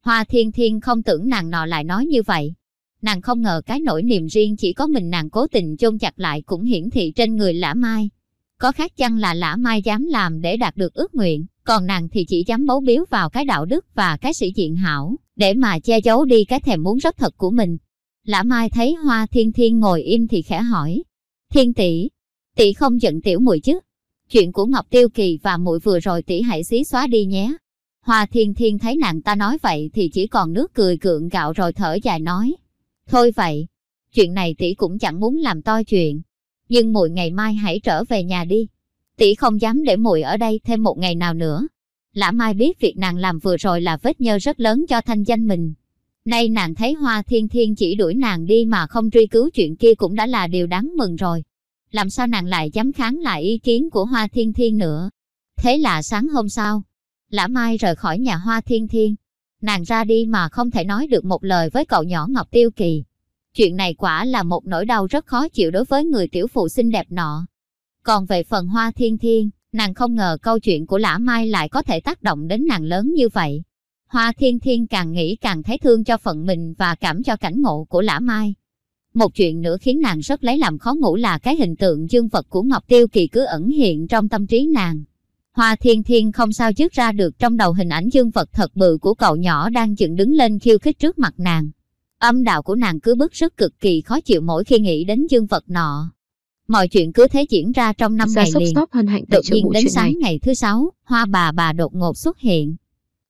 Hoa thiên thiên không tưởng nàng nọ lại nói như vậy. Nàng không ngờ cái nỗi niềm riêng chỉ có mình nàng cố tình chôn chặt lại cũng hiển thị trên người lã mai. Có khác chăng là lã mai dám làm để đạt được ước nguyện, còn nàng thì chỉ dám bấu biếu vào cái đạo đức và cái sĩ diện hảo, để mà che giấu đi cái thèm muốn rất thật của mình. Lã mai thấy hoa thiên thiên ngồi im thì khẽ hỏi. Thiên tỷ, tỷ không giận tiểu muội chứ? Chuyện của Ngọc Tiêu Kỳ và muội vừa rồi tỷ hãy xí xóa đi nhé. Hoa Thiên Thiên thấy nàng ta nói vậy thì chỉ còn nước cười cượng gạo rồi thở dài nói. Thôi vậy, chuyện này tỷ cũng chẳng muốn làm to chuyện. Nhưng muội ngày mai hãy trở về nhà đi. Tỷ không dám để muội ở đây thêm một ngày nào nữa. Lã Mai biết việc nàng làm vừa rồi là vết nhơ rất lớn cho thanh danh mình. Nay nàng thấy Hoa Thiên Thiên chỉ đuổi nàng đi mà không truy cứu chuyện kia cũng đã là điều đáng mừng rồi. Làm sao nàng lại dám kháng lại ý kiến của Hoa Thiên Thiên nữa? Thế là sáng hôm sau, Lã Mai rời khỏi nhà hoa thiên thiên. Nàng ra đi mà không thể nói được một lời với cậu nhỏ Ngọc Tiêu Kỳ. Chuyện này quả là một nỗi đau rất khó chịu đối với người tiểu phụ xinh đẹp nọ. Còn về phần hoa thiên thiên, nàng không ngờ câu chuyện của Lã Mai lại có thể tác động đến nàng lớn như vậy. Hoa thiên thiên càng nghĩ càng thấy thương cho phận mình và cảm cho cảnh ngộ của Lã Mai. Một chuyện nữa khiến nàng rất lấy làm khó ngủ là cái hình tượng dương vật của Ngọc Tiêu Kỳ cứ ẩn hiện trong tâm trí nàng. Hoa Thiên Thiên không sao dứt ra được trong đầu hình ảnh dương vật thật bự của cậu nhỏ đang dựng đứng lên khiêu khích trước mặt nàng. Âm đạo của nàng cứ bức rất cực kỳ khó chịu mỗi khi nghĩ đến dương vật nọ. Mọi chuyện cứ thế diễn ra trong năm ngày liền. Stop hân hạnh Tự nhiên đến sáng này. ngày thứ sáu, hoa bà bà đột ngột xuất hiện.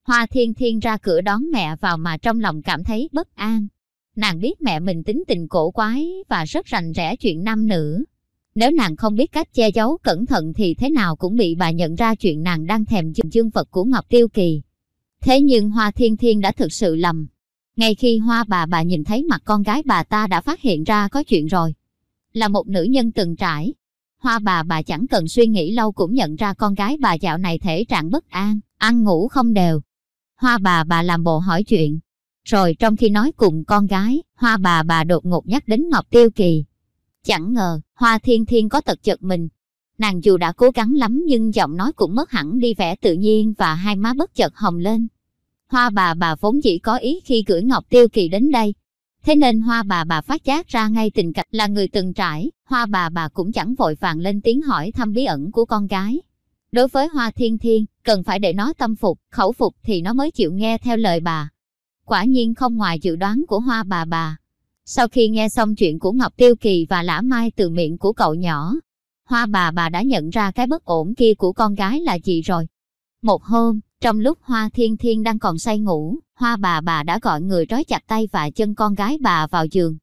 Hoa Thiên Thiên ra cửa đón mẹ vào mà trong lòng cảm thấy bất an. Nàng biết mẹ mình tính tình cổ quái và rất rành rẽ chuyện nam nữ, nếu nàng không biết cách che giấu cẩn thận thì thế nào cũng bị bà nhận ra chuyện nàng đang thèm dương dương vật của Ngọc Tiêu Kỳ. Thế nhưng Hoa Thiên Thiên đã thực sự lầm. Ngay khi Hoa bà bà nhìn thấy mặt con gái bà ta đã phát hiện ra có chuyện rồi. Là một nữ nhân từng trải. Hoa bà bà chẳng cần suy nghĩ lâu cũng nhận ra con gái bà dạo này thể trạng bất an, ăn ngủ không đều. Hoa bà bà làm bộ hỏi chuyện. Rồi trong khi nói cùng con gái, hoa bà bà đột ngột nhắc đến Ngọc Tiêu Kỳ, Chẳng ngờ, Hoa Thiên Thiên có tật chật mình. Nàng dù đã cố gắng lắm nhưng giọng nói cũng mất hẳn đi vẻ tự nhiên và hai má bất chợt hồng lên. Hoa bà bà vốn chỉ có ý khi gửi Ngọc Tiêu Kỳ đến đây. Thế nên hoa bà bà phát giác ra ngay tình cảnh là người từng trải, hoa bà bà cũng chẳng vội vàng lên tiếng hỏi thăm bí ẩn của con gái. Đối với hoa thiên thiên, cần phải để nó tâm phục, khẩu phục thì nó mới chịu nghe theo lời bà. Quả nhiên không ngoài dự đoán của hoa bà bà, sau khi nghe xong chuyện của Ngọc Tiêu Kỳ và Lã Mai từ miệng của cậu nhỏ, hoa bà bà đã nhận ra cái bất ổn kia của con gái là gì rồi. Một hôm, trong lúc hoa thiên thiên đang còn say ngủ, hoa bà bà đã gọi người trói chặt tay và chân con gái bà vào giường.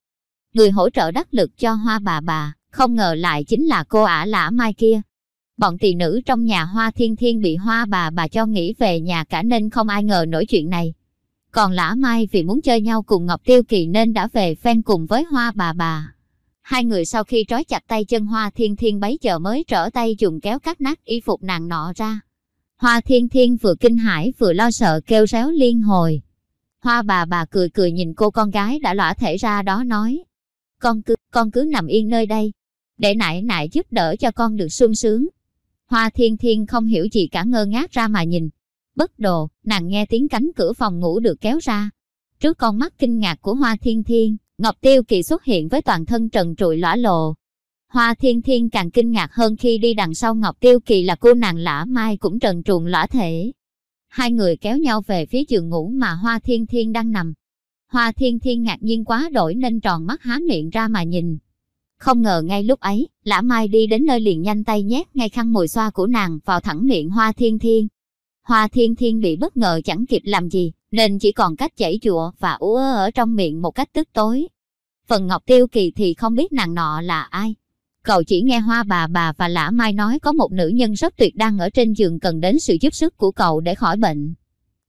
Người hỗ trợ đắc lực cho hoa bà bà, không ngờ lại chính là cô ả lã mai kia. Bọn tỳ nữ trong nhà hoa thiên thiên bị hoa bà bà cho nghỉ về nhà cả nên không ai ngờ nổi chuyện này. Còn lã mai vì muốn chơi nhau cùng Ngọc Tiêu Kỳ nên đã về phen cùng với hoa bà bà. Hai người sau khi trói chặt tay chân hoa thiên thiên bấy giờ mới trở tay dùng kéo cắt nát y phục nàng nọ ra. Hoa thiên thiên vừa kinh hãi vừa lo sợ kêu réo liên hồi. Hoa bà bà cười cười nhìn cô con gái đã lõa thể ra đó nói. Con cứ, con cứ nằm yên nơi đây. Để nại nại giúp đỡ cho con được sung sướng. Hoa thiên thiên không hiểu gì cả ngơ ngác ra mà nhìn. Bất đồ, nàng nghe tiếng cánh cửa phòng ngủ được kéo ra. Trước con mắt kinh ngạc của Hoa Thiên Thiên, Ngọc Tiêu Kỳ xuất hiện với toàn thân trần trụi lõa lộ. Hoa Thiên Thiên càng kinh ngạc hơn khi đi đằng sau Ngọc Tiêu Kỳ là cô nàng lã mai cũng trần truồng lõa thể. Hai người kéo nhau về phía giường ngủ mà Hoa Thiên Thiên đang nằm. Hoa Thiên Thiên ngạc nhiên quá đổi nên tròn mắt há miệng ra mà nhìn. Không ngờ ngay lúc ấy, Lã Mai đi đến nơi liền nhanh tay nhét ngay khăn mùi xoa của nàng vào thẳng miệng Hoa Thiên Thiên. Hoa thiên thiên bị bất ngờ chẳng kịp làm gì, nên chỉ còn cách chảy chùa và ú ở trong miệng một cách tức tối. Phần Ngọc Tiêu Kỳ thì không biết nàng nọ là ai. Cậu chỉ nghe hoa bà bà và lã mai nói có một nữ nhân rất tuyệt đang ở trên giường cần đến sự giúp sức của cậu để khỏi bệnh.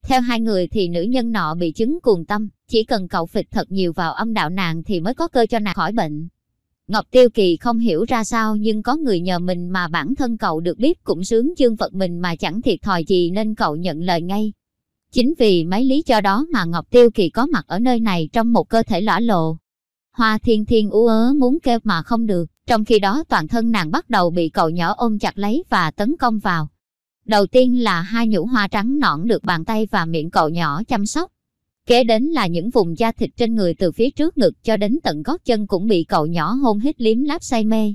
Theo hai người thì nữ nhân nọ bị chứng cuồng tâm, chỉ cần cậu phịch thật nhiều vào âm đạo nàng thì mới có cơ cho nàng khỏi bệnh. Ngọc Tiêu Kỳ không hiểu ra sao nhưng có người nhờ mình mà bản thân cậu được biết cũng sướng chương Phật mình mà chẳng thiệt thòi gì nên cậu nhận lời ngay. Chính vì mấy lý do đó mà Ngọc Tiêu Kỳ có mặt ở nơi này trong một cơ thể lõa lộ. Hoa thiên thiên ú ớ muốn kêu mà không được, trong khi đó toàn thân nàng bắt đầu bị cậu nhỏ ôm chặt lấy và tấn công vào. Đầu tiên là hai nhũ hoa trắng nõn được bàn tay và miệng cậu nhỏ chăm sóc, Kế đến là những vùng da thịt trên người từ phía trước ngực cho đến tận gót chân cũng bị cậu nhỏ hôn hít liếm láp say mê.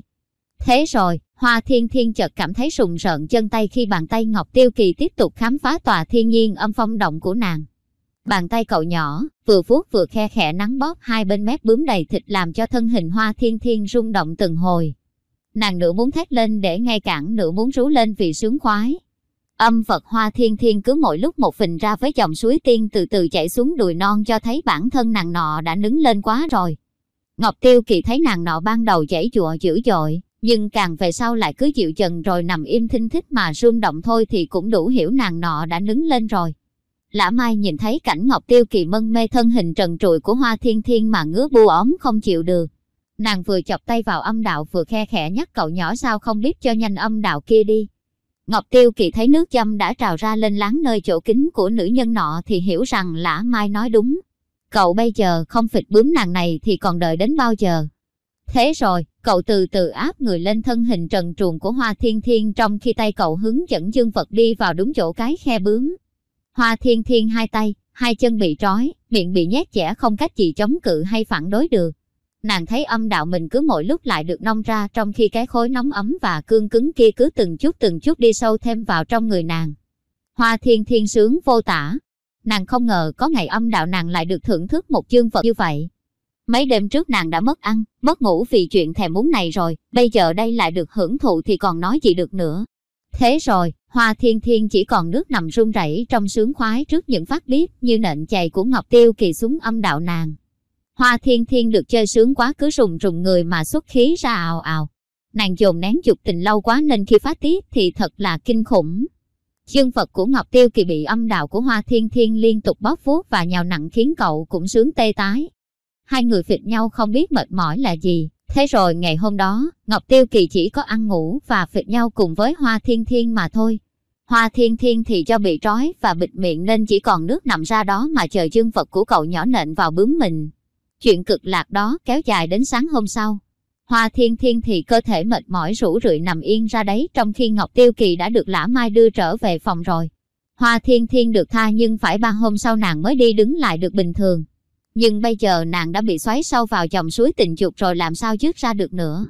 Thế rồi, Hoa Thiên Thiên chợt cảm thấy sùng rợn chân tay khi bàn tay Ngọc Tiêu Kỳ tiếp tục khám phá tòa thiên nhiên âm phong động của nàng. Bàn tay cậu nhỏ, vừa vuốt vừa khe khẽ nắng bóp hai bên mép bướm đầy thịt làm cho thân hình Hoa Thiên Thiên rung động từng hồi. Nàng nửa muốn thét lên để ngay cản nửa muốn rú lên vì sướng khoái. Âm Phật Hoa Thiên Thiên cứ mỗi lúc một phình ra với dòng suối tiên từ từ chảy xuống đùi non cho thấy bản thân nàng nọ đã đứng lên quá rồi. Ngọc Tiêu Kỳ thấy nàng nọ ban đầu chảy chùa dữ dội, nhưng càng về sau lại cứ chịu dần rồi nằm im thinh thích mà rung động thôi thì cũng đủ hiểu nàng nọ đã đứng lên rồi. Lã Mai nhìn thấy cảnh Ngọc Tiêu Kỳ mân mê thân hình trần trụi của Hoa Thiên Thiên mà ngứa bu ốm không chịu được. Nàng vừa chọc tay vào âm đạo vừa khe khẽ nhắc cậu nhỏ sao không biết cho nhanh âm đạo kia đi. Ngọc Tiêu Kỳ thấy nước châm đã trào ra lên láng nơi chỗ kính của nữ nhân nọ thì hiểu rằng Lã Mai nói đúng. Cậu bây giờ không phịch bướm nàng này thì còn đợi đến bao giờ. Thế rồi, cậu từ từ áp người lên thân hình trần truồng của Hoa Thiên Thiên trong khi tay cậu hướng dẫn dương vật đi vào đúng chỗ cái khe bướm. Hoa Thiên Thiên hai tay, hai chân bị trói, miệng bị nhét chẻ không cách gì chống cự hay phản đối được. Nàng thấy âm đạo mình cứ mỗi lúc lại được nông ra trong khi cái khối nóng ấm và cương cứng kia cứ từng chút từng chút đi sâu thêm vào trong người nàng. Hoa thiên thiên sướng vô tả. Nàng không ngờ có ngày âm đạo nàng lại được thưởng thức một chương vật như vậy. Mấy đêm trước nàng đã mất ăn, mất ngủ vì chuyện thèm muốn này rồi, bây giờ đây lại được hưởng thụ thì còn nói gì được nữa. Thế rồi, hoa thiên thiên chỉ còn nước nằm run rẩy trong sướng khoái trước những phát điếc như nện chày của Ngọc Tiêu kỳ xuống âm đạo nàng. Hoa thiên thiên được chơi sướng quá cứ rùng rùng người mà xuất khí ra ào ào. Nàng dồn nén dục tình lâu quá nên khi phát tiết thì thật là kinh khủng. Dương vật của Ngọc Tiêu Kỳ bị âm đạo của Hoa Thiên Thiên liên tục bóp vuốt và nhào nặng khiến cậu cũng sướng tê tái. Hai người phịch nhau không biết mệt mỏi là gì. Thế rồi ngày hôm đó, Ngọc Tiêu Kỳ chỉ có ăn ngủ và phịch nhau cùng với Hoa Thiên Thiên mà thôi. Hoa Thiên Thiên thì cho bị trói và bịt miệng nên chỉ còn nước nằm ra đó mà chờ dương vật của cậu nhỏ nện vào bướm mình. Chuyện cực lạc đó kéo dài đến sáng hôm sau. Hoa thiên thiên thì cơ thể mệt mỏi rủ rượi nằm yên ra đấy trong khi Ngọc Tiêu Kỳ đã được lã mai đưa trở về phòng rồi. Hoa thiên thiên được tha nhưng phải ba hôm sau nàng mới đi đứng lại được bình thường. Nhưng bây giờ nàng đã bị xoáy sâu vào dòng suối tình dục rồi làm sao dứt ra được nữa.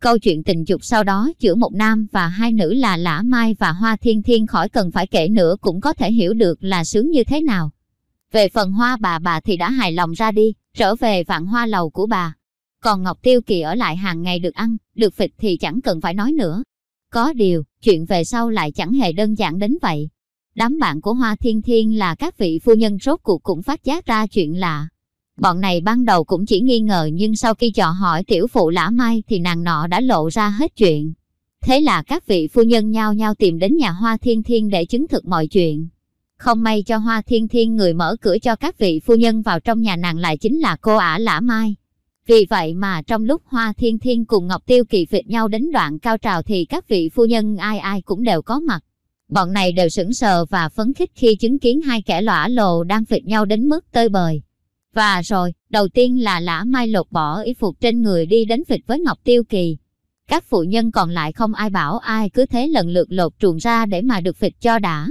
Câu chuyện tình dục sau đó giữa một nam và hai nữ là Lã Mai và Hoa Thiên Thiên khỏi cần phải kể nữa cũng có thể hiểu được là sướng như thế nào. Về phần hoa bà bà thì đã hài lòng ra đi, trở về vạn hoa lầu của bà. Còn Ngọc Tiêu Kỳ ở lại hàng ngày được ăn, được phịch thì chẳng cần phải nói nữa. Có điều, chuyện về sau lại chẳng hề đơn giản đến vậy. Đám bạn của Hoa Thiên Thiên là các vị phu nhân rốt cuộc cũng phát giác ra chuyện lạ. Bọn này ban đầu cũng chỉ nghi ngờ nhưng sau khi dò hỏi tiểu phụ lã mai thì nàng nọ đã lộ ra hết chuyện. Thế là các vị phu nhân nhau nhau tìm đến nhà Hoa Thiên Thiên để chứng thực mọi chuyện. Không may cho Hoa Thiên Thiên người mở cửa cho các vị phu nhân vào trong nhà nàng lại chính là cô ả lã mai. Vì vậy mà trong lúc Hoa Thiên Thiên cùng Ngọc Tiêu Kỳ vịt nhau đến đoạn cao trào thì các vị phu nhân ai ai cũng đều có mặt. Bọn này đều sững sờ và phấn khích khi chứng kiến hai kẻ lõa lồ đang vịt nhau đến mức tơi bời. Và rồi, đầu tiên là lã mai lột bỏ y phục trên người đi đến vịt với Ngọc Tiêu Kỳ. Các phụ nhân còn lại không ai bảo ai cứ thế lần lượt lột truồng ra để mà được vịt cho đã.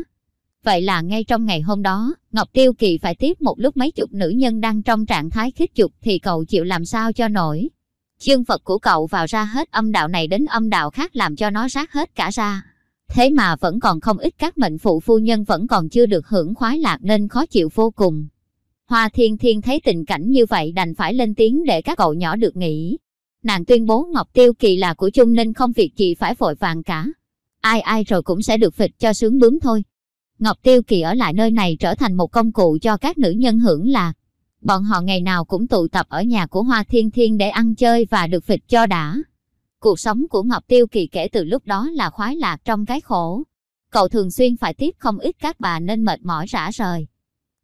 Vậy là ngay trong ngày hôm đó, Ngọc Tiêu Kỳ phải tiếp một lúc mấy chục nữ nhân đang trong trạng thái khích chục thì cậu chịu làm sao cho nổi. Chương Phật của cậu vào ra hết âm đạo này đến âm đạo khác làm cho nó rác hết cả ra. Thế mà vẫn còn không ít các mệnh phụ phu nhân vẫn còn chưa được hưởng khoái lạc nên khó chịu vô cùng. Hoa Thiên Thiên thấy tình cảnh như vậy đành phải lên tiếng để các cậu nhỏ được nghỉ. Nàng tuyên bố Ngọc Tiêu Kỳ là của chung nên không việc gì phải vội vàng cả. Ai ai rồi cũng sẽ được phịch cho sướng bướm thôi, ngọc tiêu kỳ ở lại nơi này trở thành một công cụ cho các nữ nhân hưởng là bọn họ ngày nào cũng tụ tập ở nhà của hoa thiên thiên để ăn chơi và được vịt cho đã cuộc sống của ngọc tiêu kỳ kể từ lúc đó là khoái lạc trong cái khổ cậu thường xuyên phải tiếp không ít các bà nên mệt mỏi rã rời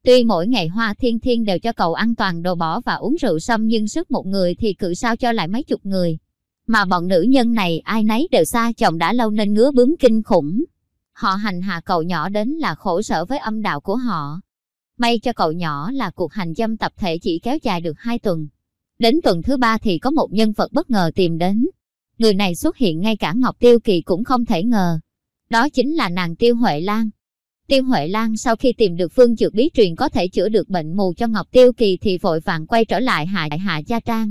Tuy mỗi ngày Hoa Thiên Thiên đều cho cậu ăn toàn đồ bỏ và uống rượu xâm nhưng sức một người thì cự sao cho lại mấy chục người. Mà bọn nữ nhân này ai nấy đều xa chồng đã lâu nên ngứa bướm kinh khủng. Họ hành hạ cậu nhỏ đến là khổ sở với âm đạo của họ. May cho cậu nhỏ là cuộc hành dâm tập thể chỉ kéo dài được hai tuần. Đến tuần thứ ba thì có một nhân vật bất ngờ tìm đến. Người này xuất hiện ngay cả Ngọc Tiêu Kỳ cũng không thể ngờ. Đó chính là nàng Tiêu Huệ Lan. Tiêu Huệ Lan sau khi tìm được phương dược bí truyền có thể chữa được bệnh mù cho Ngọc Tiêu Kỳ thì vội vàng quay trở lại hạ hạ gia trang.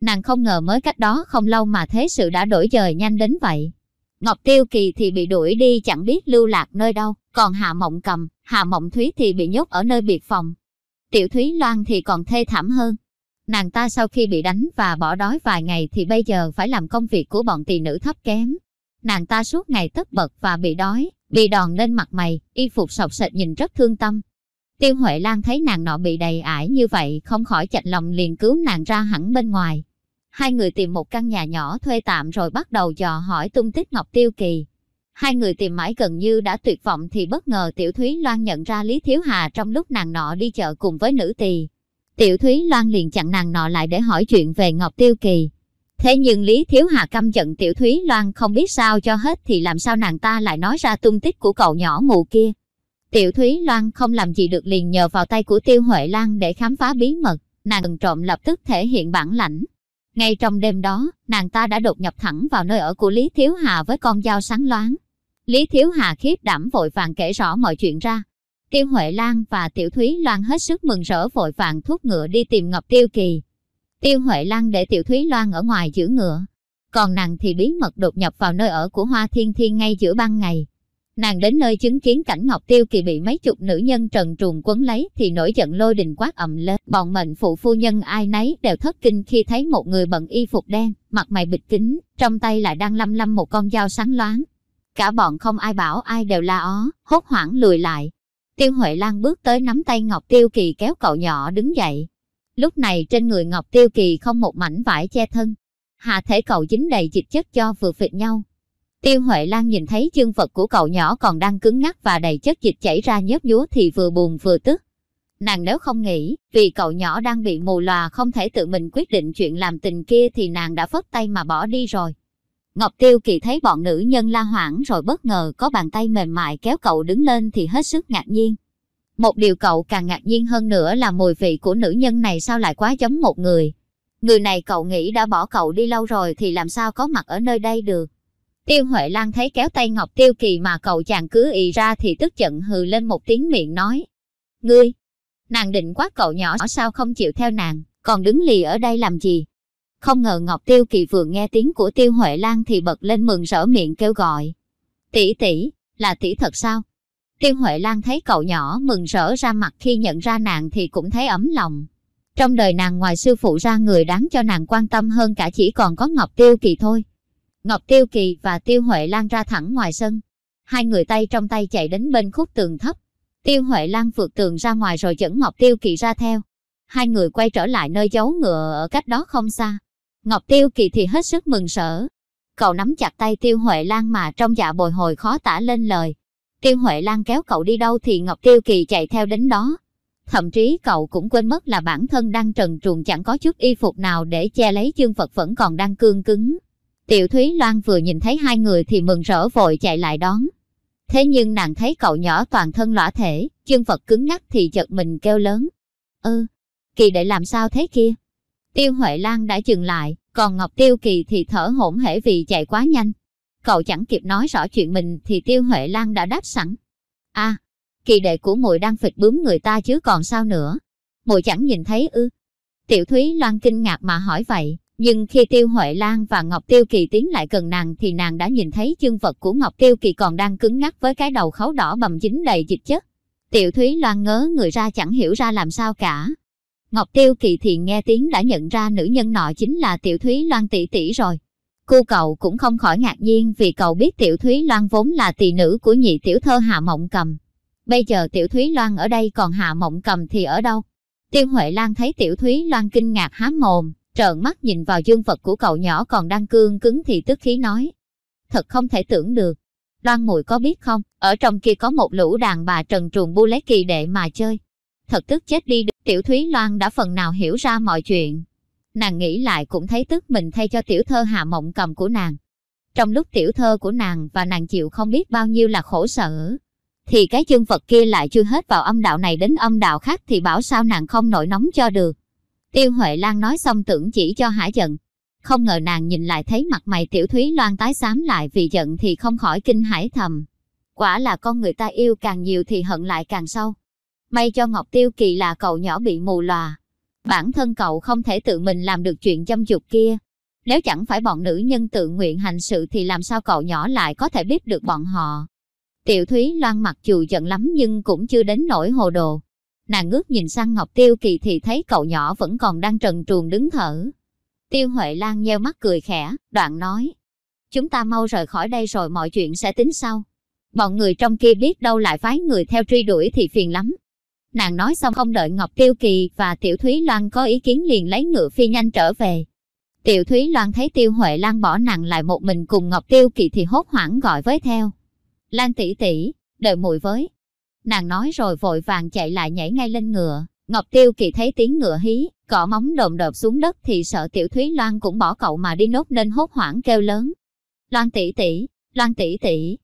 Nàng không ngờ mới cách đó không lâu mà thế sự đã đổi dời nhanh đến vậy. Ngọc Tiêu Kỳ thì bị đuổi đi chẳng biết lưu lạc nơi đâu, còn Hạ Mộng Cầm, Hạ Mộng Thúy thì bị nhốt ở nơi biệt phòng. Tiểu Thúy Loan thì còn thê thảm hơn. Nàng ta sau khi bị đánh và bỏ đói vài ngày thì bây giờ phải làm công việc của bọn tỳ nữ thấp kém. Nàng ta suốt ngày tất bật và bị đói, bị đòn lên mặt mày, y phục sọc sệt nhìn rất thương tâm. Tiêu Huệ Lan thấy nàng nọ bị đầy ải như vậy không khỏi chạnh lòng liền cứu nàng ra hẳn bên ngoài, Hai người tìm một căn nhà nhỏ thuê tạm rồi bắt đầu dò hỏi tung tích Ngọc Tiêu Kỳ. Hai người tìm mãi gần như đã tuyệt vọng thì bất ngờ Tiểu Thúy Loan nhận ra Lý Thiếu Hà trong lúc nàng nọ đi chợ cùng với nữ tỳ. Tiểu Thúy Loan liền chặn nàng nọ lại để hỏi chuyện về Ngọc Tiêu Kỳ. Thế nhưng Lý Thiếu Hà căm giận Tiểu Thúy Loan không biết sao cho hết thì làm sao nàng ta lại nói ra tung tích của cậu nhỏ mù kia. Tiểu Thúy Loan không làm gì được liền nhờ vào tay của Tiêu Huệ Lan để khám phá bí mật, nàng trộm lập tức thể hiện bản lãnh. Ngay trong đêm đó, nàng ta đã đột nhập thẳng vào nơi ở của Lý Thiếu Hà với con dao sáng loáng. Lý Thiếu Hà khiếp đảm vội vàng kể rõ mọi chuyện ra. Tiêu Huệ Lan và Tiểu Thúy Loan hết sức mừng rỡ vội vàng thúc ngựa đi tìm Ngọc Tiêu Kỳ. Tiêu Huệ Lan để Tiểu Thúy Loan ở ngoài giữ ngựa. Còn nàng thì bí mật đột nhập vào nơi ở của Hoa Thiên Thiên ngay giữa ban ngày. Nàng đến nơi chứng kiến cảnh Ngọc Tiêu Kỳ bị mấy chục nữ nhân trần truồng quấn lấy thì nổi giận lôi đình quát ầm lên. Bọn mệnh phụ phu nhân ai nấy đều thất kinh khi thấy một người bận y phục đen, mặt mày bịch kính, trong tay lại đang lăm lăm một con dao sáng loáng. Cả bọn không ai bảo ai đều la ó, hốt hoảng lùi lại. Tiêu Huệ Lan bước tới nắm tay Ngọc Tiêu Kỳ kéo cậu nhỏ đứng dậy. Lúc này trên người Ngọc Tiêu Kỳ không một mảnh vải che thân. Hạ thể cậu dính đầy dịch chất cho vừa phịch nhau, Tiêu Huệ Lan nhìn thấy dương vật của cậu nhỏ còn đang cứng ngắc và đầy chất dịch chảy ra nhớp nhúa thì vừa buồn vừa tức. Nàng nếu không nghĩ, vì cậu nhỏ đang bị mù lòa không thể tự mình quyết định chuyện làm tình kia thì nàng đã phất tay mà bỏ đi rồi. Ngọc Tiêu Kỳ thấy bọn nữ nhân la hoảng rồi bất ngờ có bàn tay mềm mại kéo cậu đứng lên thì hết sức ngạc nhiên. Một điều cậu càng ngạc nhiên hơn nữa là mùi vị của nữ nhân này sao lại quá giống một người. Người này cậu nghĩ đã bỏ cậu đi lâu rồi thì làm sao có mặt ở nơi đây được. Tiêu Huệ Lan thấy kéo tay Ngọc Tiêu Kỳ mà cậu chàng cứ ì ra thì tức giận hừ lên một tiếng miệng nói. Ngươi! Nàng định quá cậu nhỏ sao không chịu theo nàng, còn đứng lì ở đây làm gì? Không ngờ Ngọc Tiêu Kỳ vừa nghe tiếng của Tiêu Huệ Lan thì bật lên mừng rỡ miệng kêu gọi. Tỷ tỷ, là tỷ thật sao? Tiêu Huệ Lan thấy cậu nhỏ mừng rỡ ra mặt khi nhận ra nàng thì cũng thấy ấm lòng. Trong đời nàng ngoài sư phụ ra người đáng cho nàng quan tâm hơn cả chỉ còn có Ngọc Tiêu Kỳ thôi. Ngọc Tiêu Kỳ và Tiêu Huệ Lan ra thẳng ngoài sân. Hai người tay trong tay chạy đến bên khúc tường thấp. Tiêu Huệ Lan vượt tường ra ngoài rồi dẫn Ngọc Tiêu Kỳ ra theo. Hai người quay trở lại nơi giấu ngựa ở cách đó không xa. Ngọc Tiêu Kỳ thì hết sức mừng sở. Cậu nắm chặt tay Tiêu Huệ Lan mà trong dạ bồi hồi khó tả lên lời. Tiêu Huệ Lan kéo cậu đi đâu thì Ngọc Tiêu Kỳ chạy theo đến đó. Thậm chí cậu cũng quên mất là bản thân đang trần truồng chẳng có chút y phục nào để che lấy dương vật vẫn còn đang cương cứng. Tiểu Thúy Loan vừa nhìn thấy hai người thì mừng rỡ vội chạy lại đón. Thế nhưng nàng thấy cậu nhỏ toàn thân lõa thể, chân vật cứng ngắc thì chợt mình kêu lớn. Ư, ừ, kỳ để làm sao thế kia? Tiêu Huệ Lan đã dừng lại, còn Ngọc Tiêu Kỳ thì thở hổn hển vì chạy quá nhanh. Cậu chẳng kịp nói rõ chuyện mình thì Tiêu Huệ Lan đã đáp sẵn. a à, kỳ đệ của muội đang phịch bướm người ta chứ còn sao nữa. muội chẳng nhìn thấy ư. Tiểu Thúy Loan kinh ngạc mà hỏi vậy, nhưng khi Tiêu Huệ Lan và Ngọc Tiêu Kỳ tiến lại gần nàng thì nàng đã nhìn thấy chân vật của Ngọc Tiêu Kỳ còn đang cứng ngắc với cái đầu khấu đỏ bầm dính đầy dịch chất. Tiểu Thúy Loan ngớ người ra chẳng hiểu ra làm sao cả. Ngọc Tiêu Kỳ thì nghe tiếng đã nhận ra nữ nhân nọ chính là Tiểu Thúy Loan tỷ tỷ rồi. Cô cậu cũng không khỏi ngạc nhiên vì cậu biết Tiểu Thúy Loan vốn là tỷ nữ của nhị tiểu thơ Hạ Mộng Cầm. Bây giờ Tiểu Thúy Loan ở đây còn Hạ Mộng Cầm thì ở đâu? Tiêu Huệ Lan thấy Tiểu Thúy Loan kinh ngạc há mồm, trợn mắt nhìn vào dương vật của cậu nhỏ còn đang cương cứng thì tức khí nói. Thật không thể tưởng được. Đoan mùi có biết không, ở trong kia có một lũ đàn bà trần truồng bu lấy kỳ đệ mà chơi. Thật tức chết đi được. Tiểu Thúy Loan đã phần nào hiểu ra mọi chuyện. Nàng nghĩ lại cũng thấy tức mình thay cho tiểu thơ hạ mộng cầm của nàng. Trong lúc tiểu thơ của nàng và nàng chịu không biết bao nhiêu là khổ sở, thì cái dương vật kia lại chưa hết vào âm đạo này đến âm đạo khác thì bảo sao nàng không nổi nóng cho được. Tiêu Huệ Lan nói xong tưởng chỉ cho hả giận. Không ngờ nàng nhìn lại thấy mặt mày tiểu thúy loan tái xám lại vì giận thì không khỏi kinh hãi thầm. Quả là con người ta yêu càng nhiều thì hận lại càng sâu. May cho Ngọc Tiêu Kỳ là cậu nhỏ bị mù lòa. Bản thân cậu không thể tự mình làm được chuyện châm dục kia. Nếu chẳng phải bọn nữ nhân tự nguyện hành sự thì làm sao cậu nhỏ lại có thể biết được bọn họ. Tiểu Thúy loan mặc dù giận lắm nhưng cũng chưa đến nỗi hồ đồ nàng ngước nhìn sang Ngọc Tiêu Kỳ thì thấy cậu nhỏ vẫn còn đang trần truồng đứng thở. Tiêu Huệ Lan nheo mắt cười khẽ, đoạn nói. Chúng ta mau rời khỏi đây rồi mọi chuyện sẽ tính sau. Bọn người trong kia biết đâu lại phái người theo truy đuổi thì phiền lắm. Nàng nói xong không đợi Ngọc Tiêu Kỳ và Tiểu Thúy Loan có ý kiến liền lấy ngựa phi nhanh trở về. Tiểu Thúy Loan thấy Tiêu Huệ Lan bỏ nàng lại một mình cùng Ngọc Tiêu Kỳ thì hốt hoảng gọi với theo. Lan tỷ tỷ, đợi muội với. Nàng nói rồi vội vàng chạy lại nhảy ngay lên ngựa. Ngọc Tiêu Kỳ thấy tiếng ngựa hí, cỏ móng đồm đợp xuống đất thì sợ Tiểu Thúy Loan cũng bỏ cậu mà đi nốt nên hốt hoảng kêu lớn. Loan tỷ tỷ, Loan tỷ tỷ.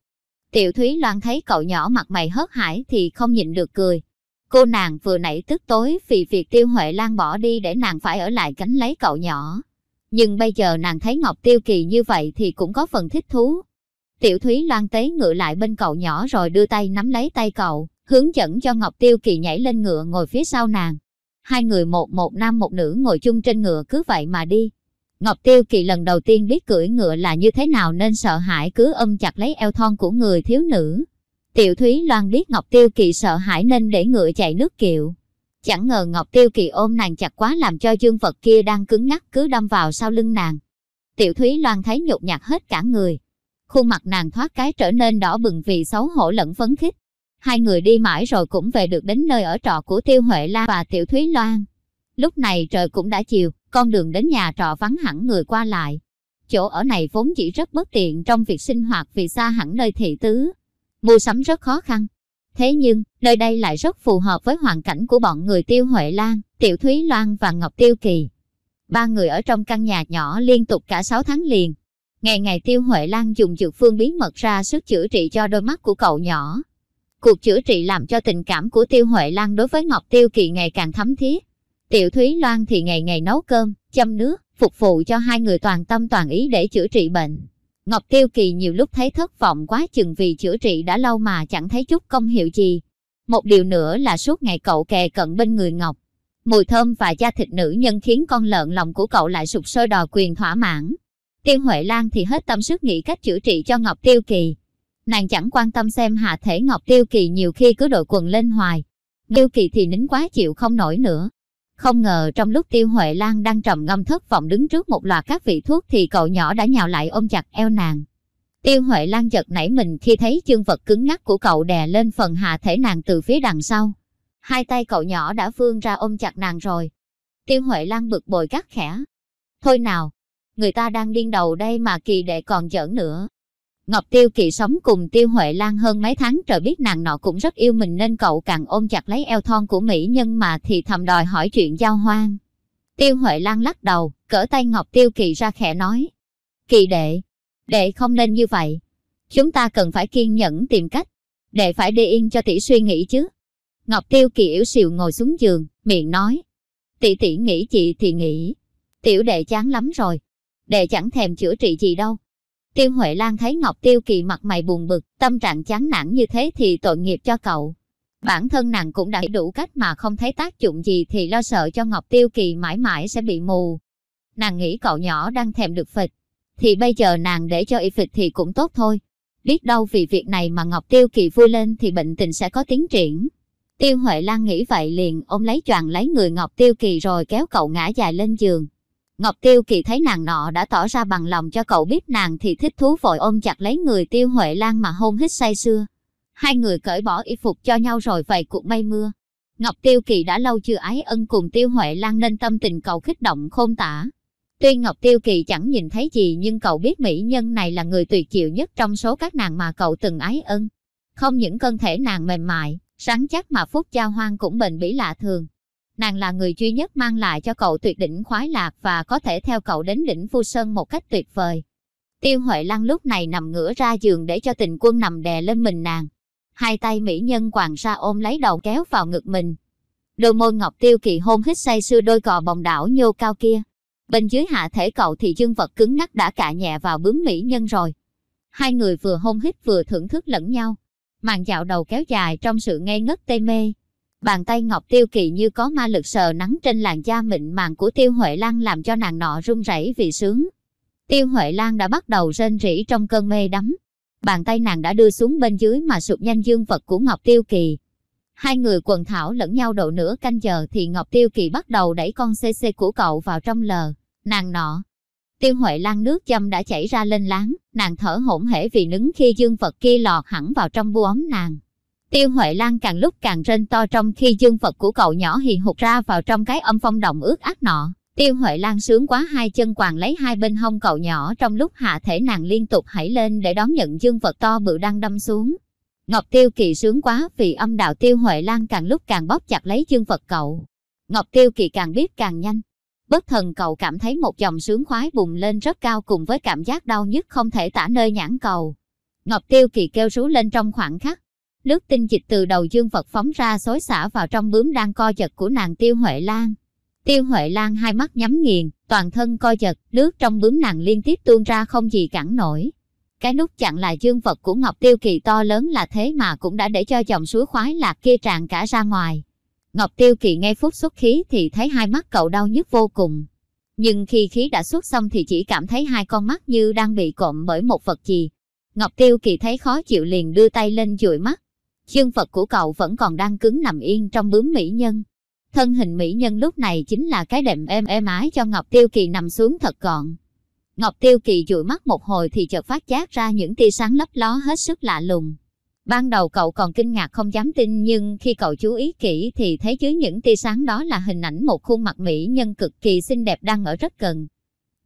Tiểu Thúy Loan thấy cậu nhỏ mặt mày hớt hải thì không nhịn được cười. Cô nàng vừa nãy tức tối vì việc Tiêu Huệ Lan bỏ đi để nàng phải ở lại cánh lấy cậu nhỏ. Nhưng bây giờ nàng thấy Ngọc Tiêu Kỳ như vậy thì cũng có phần thích thú, Tiểu Thúy Loan tế ngựa lại bên cậu nhỏ rồi đưa tay nắm lấy tay cậu, hướng dẫn cho Ngọc Tiêu Kỳ nhảy lên ngựa ngồi phía sau nàng. Hai người một một nam một nữ ngồi chung trên ngựa cứ vậy mà đi. Ngọc Tiêu Kỳ lần đầu tiên biết cưỡi ngựa là như thế nào nên sợ hãi cứ ôm chặt lấy eo thon của người thiếu nữ. Tiểu Thúy Loan biết Ngọc Tiêu Kỳ sợ hãi nên để ngựa chạy nước kiệu. Chẳng ngờ Ngọc Tiêu Kỳ ôm nàng chặt quá làm cho dương vật kia đang cứng ngắc cứ đâm vào sau lưng nàng. Tiểu Thúy Loan thấy nhột nhạt hết cả người, khuôn mặt nàng thoát cái trở nên đỏ bừng vì xấu hổ lẫn phấn khích. Hai người đi mãi rồi cũng về được đến nơi ở trọ của Tiêu Huệ La và Tiểu Thúy Loan. Lúc này trời cũng đã chiều, con đường đến nhà trọ vắng hẳn người qua lại. Chỗ ở này vốn chỉ rất bất tiện trong việc sinh hoạt vì xa hẳn nơi thị tứ. Mua sắm rất khó khăn. Thế nhưng, nơi đây lại rất phù hợp với hoàn cảnh của bọn người Tiêu Huệ Lan, Tiểu Thúy Loan và Ngọc Tiêu Kỳ. Ba người ở trong căn nhà nhỏ liên tục cả 6 tháng liền, Ngày ngày Tiêu Huệ Lan dùng dược phương bí mật ra sức chữa trị cho đôi mắt của cậu nhỏ. Cuộc chữa trị làm cho tình cảm của Tiêu Huệ Lan đối với Ngọc Tiêu Kỳ ngày càng thấm thiết. Tiểu Thúy Loan thì ngày ngày nấu cơm, châm nước, phục vụ cho hai người toàn tâm toàn ý để chữa trị bệnh. Ngọc Tiêu Kỳ nhiều lúc thấy thất vọng quá chừng vì chữa trị đã lâu mà chẳng thấy chút công hiệu gì. Một điều nữa là suốt ngày cậu kề cận bên người Ngọc. Mùi thơm và da thịt nữ nhân khiến con lợn lòng của cậu lại sụp sôi đòi quyền thỏa mãn. Tiêu Huệ Lan thì hết tâm sức nghĩ cách chữa trị cho Ngọc Tiêu Kỳ. Nàng chẳng quan tâm xem hạ thể Ngọc Tiêu Kỳ nhiều khi cứ đội quần lên hoài. Tiêu Kỳ thì nín quá chịu không nổi nữa. Không ngờ trong lúc Tiêu Huệ Lan đang trầm ngâm thất vọng đứng trước một loạt các vị thuốc thì cậu nhỏ đã nhào lại ôm chặt eo nàng. Tiêu Huệ Lan chợt nảy mình khi thấy chương vật cứng ngắc của cậu đè lên phần hạ thể nàng từ phía đằng sau. Hai tay cậu nhỏ đã vươn ra ôm chặt nàng rồi. Tiêu Huệ Lan bực bội gắt khẽ. Thôi nào, người ta đang điên đầu đây mà kỳ đệ còn giỡn nữa. Ngọc Tiêu Kỳ sống cùng Tiêu Huệ Lan hơn mấy tháng trời biết nàng nọ cũng rất yêu mình nên cậu càng ôm chặt lấy eo thon của Mỹ Nhân mà thì thầm đòi hỏi chuyện giao hoang. Tiêu Huệ Lan lắc đầu, cỡ tay Ngọc Tiêu Kỳ ra khẽ nói. Kỳ đệ, đệ không nên như vậy. Chúng ta cần phải kiên nhẫn tìm cách. Đệ phải đi yên cho tỷ suy nghĩ chứ. Ngọc Tiêu Kỳ yếu xìu ngồi xuống giường, miệng nói. Tỷ tỷ nghĩ chị thì nghĩ. Tiểu đệ chán lắm rồi, đệ chẳng thèm chữa trị gì đâu. Tiêu Huệ Lan thấy Ngọc Tiêu Kỳ mặt mày buồn bực, tâm trạng chán nản như thế thì tội nghiệp cho cậu. Bản thân nàng cũng đã đủ cách mà không thấy tác dụng gì thì lo sợ cho Ngọc Tiêu Kỳ mãi mãi sẽ bị mù. Nàng nghĩ cậu nhỏ đang thèm được phịch, thì bây giờ nàng để cho y phịch thì cũng tốt thôi. Biết đâu vì việc này mà Ngọc Tiêu Kỳ vui lên thì bệnh tình sẽ có tiến triển. Tiêu Huệ Lan nghĩ vậy liền ôm lấy choàng lấy người Ngọc Tiêu Kỳ rồi kéo cậu ngã dài lên giường. Ngọc Tiêu Kỳ thấy nàng nọ đã tỏ ra bằng lòng cho cậu biết nàng thì thích thú vội ôm chặt lấy người Tiêu Huệ Lan mà hôn hít say sưa. Hai người cởi bỏ y phục cho nhau rồi vậy cuộc mây mưa. Ngọc Tiêu Kỳ đã lâu chưa ái ân cùng Tiêu Huệ Lan nên tâm tình cậu kích động khôn tả. Tuy Ngọc Tiêu Kỳ chẳng nhìn thấy gì nhưng cậu biết mỹ nhân này là người tuyệt chịu nhất trong số các nàng mà cậu từng ái ân. Không những cơ thể nàng mềm mại, sáng chắc mà phúc giao hoang cũng bền bỉ lạ thường nàng là người duy nhất mang lại cho cậu tuyệt đỉnh khoái lạc và có thể theo cậu đến đỉnh Vu Sơn một cách tuyệt vời. Tiêu Huệ Lan lúc này nằm ngửa ra giường để cho tình quân nằm đè lên mình nàng. Hai tay mỹ nhân quàng ra ôm lấy đầu kéo vào ngực mình. Đôi môi ngọc tiêu kỳ hôn hít say sưa đôi cò bồng đảo nhô cao kia. Bên dưới hạ thể cậu thì dương vật cứng ngắc đã cạ nhẹ vào bướm mỹ nhân rồi. Hai người vừa hôn hít vừa thưởng thức lẫn nhau. Màn dạo đầu kéo dài trong sự ngây ngất tê mê, Bàn tay ngọc tiêu kỳ như có ma lực sờ nắng trên làn da mịn màng của tiêu Huệ Lan làm cho nàng nọ run rẩy vì sướng. Tiêu Huệ Lan đã bắt đầu rên rỉ trong cơn mê đắm. Bàn tay nàng đã đưa xuống bên dưới mà sụp nhanh dương vật của Ngọc Tiêu Kỳ. Hai người quần thảo lẫn nhau độ nửa canh giờ thì Ngọc Tiêu Kỳ bắt đầu đẩy con CC của cậu vào trong lờ. Nàng nọ. Tiêu Huệ Lan nước châm đã chảy ra lên láng, nàng thở hổn hển vì nứng khi dương vật kia lọt hẳn vào trong bu ống nàng. Tiêu Huệ Lan càng lúc càng rên to trong khi dương vật của cậu nhỏ hì hụt ra vào trong cái âm phong động ướt ác nọ. Tiêu Huệ Lan sướng quá hai chân quàng lấy hai bên hông cậu nhỏ trong lúc hạ thể nàng liên tục hãy lên để đón nhận dương vật to bự đang đâm xuống. Ngọc Tiêu Kỳ sướng quá vì âm đạo Tiêu Huệ Lan càng lúc càng bóp chặt lấy dương vật cậu. Ngọc Tiêu Kỳ càng biết càng nhanh. Bất thần cậu cảm thấy một dòng sướng khoái bùng lên rất cao cùng với cảm giác đau nhức không thể tả nơi nhãn cầu. Ngọc Tiêu Kỳ kêu rú lên trong khoảng khắc lướt tinh dịch từ đầu dương vật phóng ra xối xả vào trong bướm đang co giật của nàng tiêu huệ lan tiêu huệ lan hai mắt nhắm nghiền toàn thân co giật lướt trong bướm nàng liên tiếp tuôn ra không gì cản nổi cái nút chặn là dương vật của ngọc tiêu kỳ to lớn là thế mà cũng đã để cho dòng suối khoái lạc kia tràn cả ra ngoài ngọc tiêu kỳ ngay phút xuất khí thì thấy hai mắt cậu đau nhức vô cùng nhưng khi khí đã xuất xong thì chỉ cảm thấy hai con mắt như đang bị cộm bởi một vật gì. Ngọc Tiêu Kỳ thấy khó chịu liền đưa tay lên dụi mắt, dương phật của cậu vẫn còn đang cứng nằm yên trong bướm mỹ nhân. Thân hình mỹ nhân lúc này chính là cái đệm êm êm ái cho Ngọc Tiêu Kỳ nằm xuống thật gọn. Ngọc Tiêu Kỳ dụi mắt một hồi thì chợt phát giác ra những tia sáng lấp ló hết sức lạ lùng. Ban đầu cậu còn kinh ngạc không dám tin nhưng khi cậu chú ý kỹ thì thấy dưới những tia sáng đó là hình ảnh một khuôn mặt mỹ nhân cực kỳ xinh đẹp đang ở rất gần.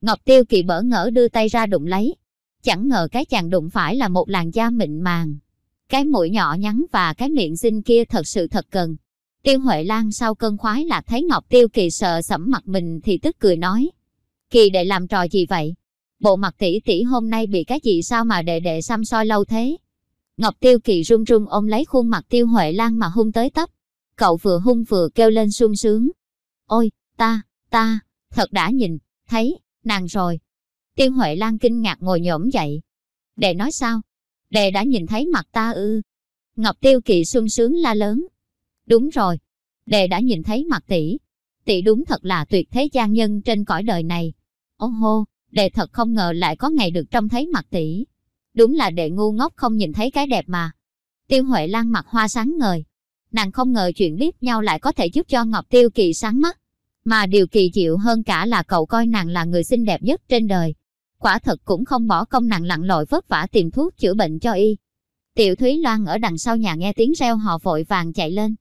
Ngọc Tiêu Kỳ bỡ ngỡ đưa tay ra đụng lấy. Chẳng ngờ cái chàng đụng phải là một làn da mịn màng, cái mũi nhỏ nhắn và cái miệng xinh kia thật sự thật cần. Tiêu Huệ Lan sau cơn khoái là thấy Ngọc Tiêu Kỳ sợ sẫm mặt mình thì tức cười nói. Kỳ đệ làm trò gì vậy? Bộ mặt tỷ tỷ hôm nay bị cái gì sao mà đệ đệ xăm soi lâu thế? Ngọc Tiêu Kỳ run run ôm lấy khuôn mặt Tiêu Huệ Lan mà hung tới tấp. Cậu vừa hung vừa kêu lên sung sướng. Ôi, ta, ta, thật đã nhìn, thấy, nàng rồi. Tiêu Huệ Lan kinh ngạc ngồi nhổm dậy. Đệ nói sao? Đệ đã nhìn thấy mặt ta ư. Ngọc Tiêu Kỳ sung sướng la lớn. Đúng rồi, đệ đã nhìn thấy mặt tỷ. Tỷ đúng thật là tuyệt thế gian nhân trên cõi đời này. Ô hô, đệ thật không ngờ lại có ngày được trông thấy mặt tỷ. Đúng là đệ ngu ngốc không nhìn thấy cái đẹp mà. Tiêu Huệ Lan mặt hoa sáng ngời. Nàng không ngờ chuyện liếc nhau lại có thể giúp cho Ngọc Tiêu Kỳ sáng mắt. Mà điều kỳ diệu hơn cả là cậu coi nàng là người xinh đẹp nhất trên đời quả thật cũng không bỏ công nặng lặn lội vất vả tìm thuốc chữa bệnh cho y. Tiểu Thúy Loan ở đằng sau nhà nghe tiếng reo họ vội vàng chạy lên.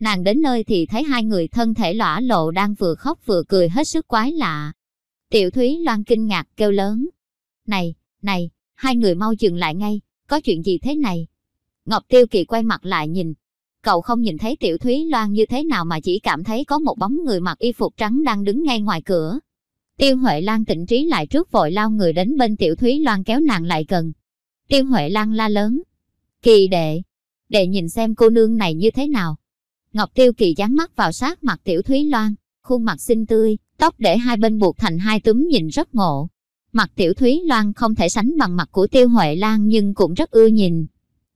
Nàng đến nơi thì thấy hai người thân thể lõa lộ đang vừa khóc vừa cười hết sức quái lạ. Tiểu Thúy Loan kinh ngạc kêu lớn. Này, này, hai người mau dừng lại ngay, có chuyện gì thế này? Ngọc Tiêu Kỳ quay mặt lại nhìn. Cậu không nhìn thấy Tiểu Thúy Loan như thế nào mà chỉ cảm thấy có một bóng người mặc y phục trắng đang đứng ngay ngoài cửa. Tiêu Huệ Lan tỉnh trí lại trước vội lao người đến bên Tiểu Thúy Loan kéo nàng lại gần. Tiêu Huệ Lan la lớn. Kỳ đệ, đệ nhìn xem cô nương này như thế nào. Ngọc Tiêu Kỳ dán mắt vào sát mặt Tiểu Thúy Loan, khuôn mặt xinh tươi, tóc để hai bên buộc thành hai túm nhìn rất ngộ. Mặt Tiểu Thúy Loan không thể sánh bằng mặt của Tiêu Huệ Lan nhưng cũng rất ưa nhìn.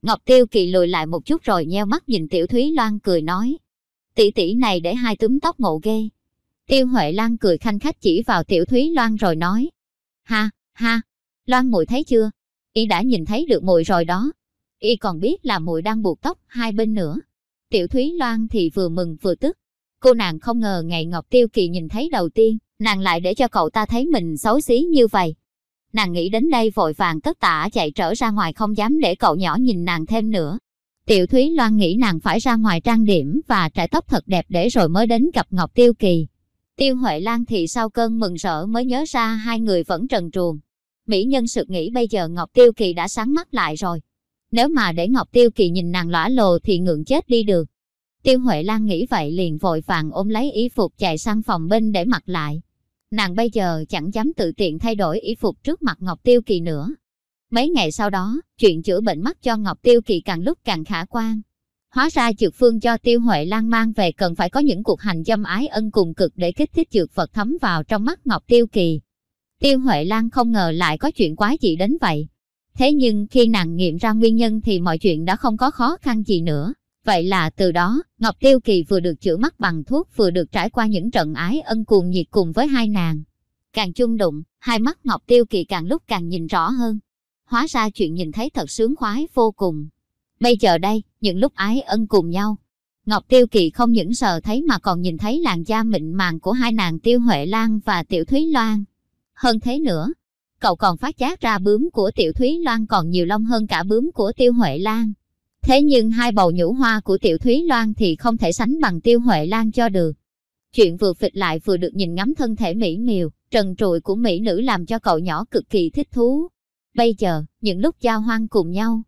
Ngọc Tiêu Kỳ lùi lại một chút rồi nheo mắt nhìn Tiểu Thúy Loan cười nói. Tỷ tỷ này để hai túm tóc ngộ ghê, Tiêu Huệ Lan cười khanh khách chỉ vào Tiểu Thúy Loan rồi nói. Ha, ha, Loan mùi thấy chưa? Y đã nhìn thấy được mùi rồi đó. Y còn biết là mùi đang buộc tóc hai bên nữa. Tiểu Thúy Loan thì vừa mừng vừa tức. Cô nàng không ngờ ngày Ngọc Tiêu Kỳ nhìn thấy đầu tiên, nàng lại để cho cậu ta thấy mình xấu xí như vậy. Nàng nghĩ đến đây vội vàng tất tả chạy trở ra ngoài không dám để cậu nhỏ nhìn nàng thêm nữa. Tiểu Thúy Loan nghĩ nàng phải ra ngoài trang điểm và trải tóc thật đẹp để rồi mới đến gặp Ngọc Tiêu Kỳ. Tiêu Huệ Lan thì sau cơn mừng rỡ mới nhớ ra hai người vẫn trần truồng. Mỹ nhân sực nghĩ bây giờ Ngọc Tiêu Kỳ đã sáng mắt lại rồi. Nếu mà để Ngọc Tiêu Kỳ nhìn nàng lõa lồ thì ngượng chết đi được. Tiêu Huệ Lan nghĩ vậy liền vội vàng ôm lấy y phục chạy sang phòng bên để mặc lại. Nàng bây giờ chẳng dám tự tiện thay đổi y phục trước mặt Ngọc Tiêu Kỳ nữa. Mấy ngày sau đó, chuyện chữa bệnh mắt cho Ngọc Tiêu Kỳ càng lúc càng khả quan. Hóa ra dược phương cho tiêu huệ lan mang về cần phải có những cuộc hành dâm ái ân cùng cực để kích thích dược Phật thấm vào trong mắt Ngọc Tiêu Kỳ. Tiêu Huệ Lan không ngờ lại có chuyện quái dị đến vậy. Thế nhưng khi nàng nghiệm ra nguyên nhân thì mọi chuyện đã không có khó khăn gì nữa. Vậy là từ đó, Ngọc Tiêu Kỳ vừa được chữa mắt bằng thuốc vừa được trải qua những trận ái ân cuồng nhiệt cùng với hai nàng. Càng chung đụng, hai mắt Ngọc Tiêu Kỳ càng lúc càng nhìn rõ hơn. Hóa ra chuyện nhìn thấy thật sướng khoái vô cùng. Bây giờ đây, những lúc ái ân cùng nhau. Ngọc Tiêu Kỳ không những sợ thấy mà còn nhìn thấy làn da mịn màng của hai nàng Tiêu Huệ Lan và Tiểu Thúy Loan. Hơn thế nữa, cậu còn phát giác ra bướm của Tiểu Thúy Loan còn nhiều lông hơn cả bướm của Tiêu Huệ Lan. Thế nhưng hai bầu nhũ hoa của Tiểu Thúy Loan thì không thể sánh bằng Tiêu Huệ Lan cho được. Chuyện vừa phịch lại vừa được nhìn ngắm thân thể mỹ miều, trần trụi của mỹ nữ làm cho cậu nhỏ cực kỳ thích thú. Bây giờ, những lúc giao hoang cùng nhau,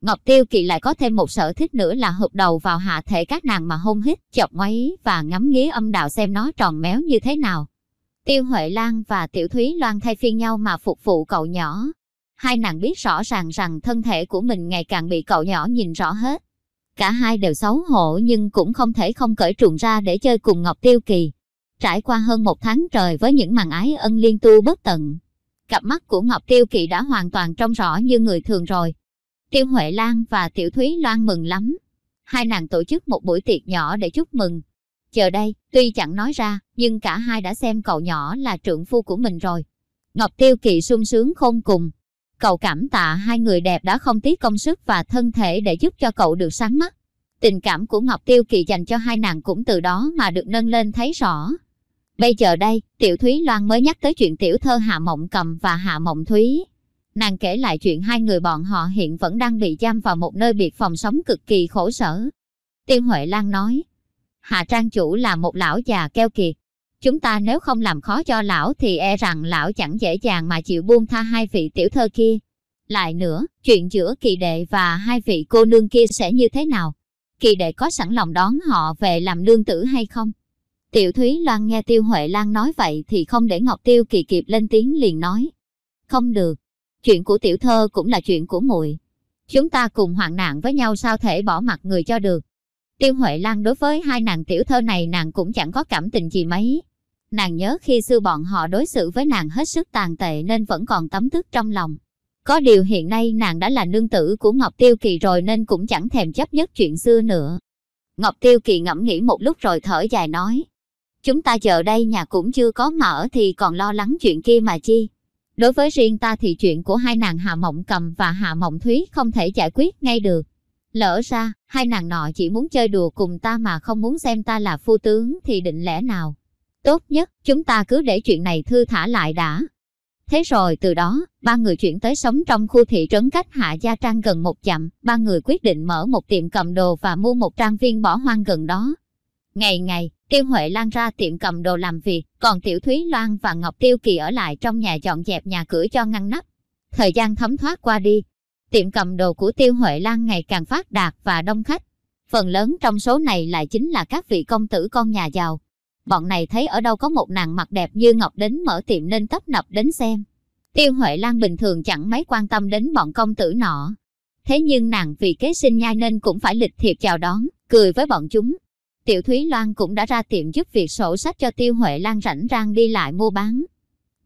Ngọc Tiêu Kỳ lại có thêm một sở thích nữa là hợp đầu vào hạ thể các nàng mà hôn hít, chọc ngoáy và ngắm nghía âm đạo xem nó tròn méo như thế nào. Tiêu Huệ Lan và Tiểu Thúy Loan thay phiên nhau mà phục vụ cậu nhỏ. Hai nàng biết rõ ràng rằng thân thể của mình ngày càng bị cậu nhỏ nhìn rõ hết. Cả hai đều xấu hổ nhưng cũng không thể không cởi trùng ra để chơi cùng Ngọc Tiêu Kỳ. Trải qua hơn một tháng trời với những màn ái ân liên tu bất tận. Cặp mắt của Ngọc Tiêu Kỳ đã hoàn toàn trong rõ như người thường rồi, Tiêu Huệ Lan và Tiểu Thúy Loan mừng lắm. Hai nàng tổ chức một buổi tiệc nhỏ để chúc mừng. Chờ đây, tuy chẳng nói ra, nhưng cả hai đã xem cậu nhỏ là trưởng phu của mình rồi. Ngọc Tiêu Kỳ sung sướng không cùng. Cậu cảm tạ hai người đẹp đã không tiếc công sức và thân thể để giúp cho cậu được sáng mắt. Tình cảm của Ngọc Tiêu Kỳ dành cho hai nàng cũng từ đó mà được nâng lên thấy rõ. Bây giờ đây, Tiểu Thúy Loan mới nhắc tới chuyện Tiểu Thơ Hạ Mộng Cầm và Hạ Mộng Thúy. Nàng kể lại chuyện hai người bọn họ hiện vẫn đang bị giam vào một nơi biệt phòng sống cực kỳ khổ sở. Tiêu Huệ Lan nói, Hạ Trang Chủ là một lão già keo kiệt. Chúng ta nếu không làm khó cho lão thì e rằng lão chẳng dễ dàng mà chịu buông tha hai vị tiểu thơ kia. Lại nữa, chuyện giữa kỳ đệ và hai vị cô nương kia sẽ như thế nào? Kỳ đệ có sẵn lòng đón họ về làm nương tử hay không? Tiểu Thúy Loan nghe Tiêu Huệ Lan nói vậy thì không để Ngọc Tiêu Kỳ kịp lên tiếng liền nói. Không được, chuyện của tiểu thơ cũng là chuyện của muội chúng ta cùng hoạn nạn với nhau sao thể bỏ mặt người cho được tiêu huệ lan đối với hai nàng tiểu thơ này nàng cũng chẳng có cảm tình gì mấy nàng nhớ khi xưa bọn họ đối xử với nàng hết sức tàn tệ nên vẫn còn tấm tức trong lòng có điều hiện nay nàng đã là nương tử của ngọc tiêu kỳ rồi nên cũng chẳng thèm chấp nhất chuyện xưa nữa ngọc tiêu kỳ ngẫm nghĩ một lúc rồi thở dài nói chúng ta chờ đây nhà cũng chưa có mở thì còn lo lắng chuyện kia mà chi Đối với riêng ta thì chuyện của hai nàng Hạ Mộng Cầm và Hạ Mộng Thúy không thể giải quyết ngay được. Lỡ ra, hai nàng nọ chỉ muốn chơi đùa cùng ta mà không muốn xem ta là phu tướng thì định lẽ nào. Tốt nhất, chúng ta cứ để chuyện này thư thả lại đã. Thế rồi từ đó, ba người chuyển tới sống trong khu thị trấn cách Hạ Gia Trang gần một dặm, ba người quyết định mở một tiệm cầm đồ và mua một trang viên bỏ hoang gần đó, Ngày ngày, Tiêu Huệ Lan ra tiệm cầm đồ làm việc, còn Tiểu Thúy Loan và Ngọc Tiêu Kỳ ở lại trong nhà dọn dẹp nhà cửa cho ngăn nắp. Thời gian thấm thoát qua đi, tiệm cầm đồ của Tiêu Huệ Lan ngày càng phát đạt và đông khách. Phần lớn trong số này lại chính là các vị công tử con nhà giàu. Bọn này thấy ở đâu có một nàng mặt đẹp như Ngọc đến mở tiệm nên tấp nập đến xem. Tiêu Huệ Lan bình thường chẳng mấy quan tâm đến bọn công tử nọ. Thế nhưng nàng vì kế sinh nhai nên cũng phải lịch thiệp chào đón, cười với bọn chúng, Tiểu Thúy Loan cũng đã ra tiệm giúp việc sổ sách cho Tiêu Huệ Lan rảnh rang đi lại mua bán.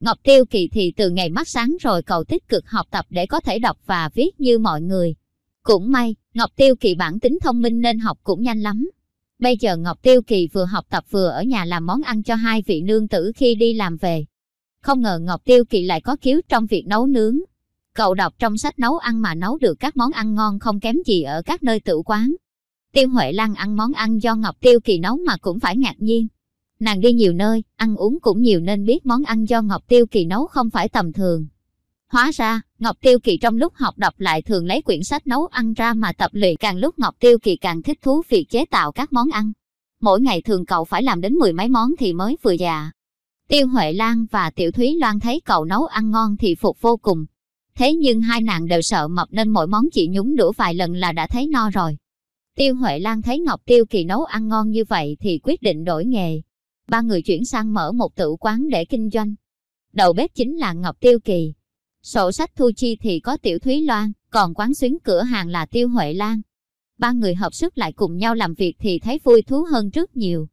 Ngọc Tiêu Kỳ thì từ ngày mắt sáng rồi cậu tích cực học tập để có thể đọc và viết như mọi người. Cũng may, Ngọc Tiêu Kỳ bản tính thông minh nên học cũng nhanh lắm. Bây giờ Ngọc Tiêu Kỳ vừa học tập vừa ở nhà làm món ăn cho hai vị nương tử khi đi làm về. Không ngờ Ngọc Tiêu Kỳ lại có khiếu trong việc nấu nướng. Cậu đọc trong sách nấu ăn mà nấu được các món ăn ngon không kém gì ở các nơi tự quán. Tiêu Huệ Lan ăn món ăn do Ngọc Tiêu Kỳ nấu mà cũng phải ngạc nhiên. Nàng đi nhiều nơi, ăn uống cũng nhiều nên biết món ăn do Ngọc Tiêu Kỳ nấu không phải tầm thường. Hóa ra, Ngọc Tiêu Kỳ trong lúc học đọc lại thường lấy quyển sách nấu ăn ra mà tập luyện càng lúc Ngọc Tiêu Kỳ càng thích thú việc chế tạo các món ăn. Mỗi ngày thường cậu phải làm đến mười mấy món thì mới vừa già. Tiêu Huệ Lan và Tiểu Thúy Loan thấy cậu nấu ăn ngon thì phục vô cùng. Thế nhưng hai nàng đều sợ mập nên mỗi món chỉ nhúng đủ vài lần là đã thấy no rồi. Tiêu Huệ Lan thấy Ngọc Tiêu Kỳ nấu ăn ngon như vậy thì quyết định đổi nghề. Ba người chuyển sang mở một tự quán để kinh doanh. Đầu bếp chính là Ngọc Tiêu Kỳ. Sổ sách thu chi thì có Tiểu Thúy Loan, còn quán xuyến cửa hàng là Tiêu Huệ Lan. Ba người hợp sức lại cùng nhau làm việc thì thấy vui thú hơn trước nhiều.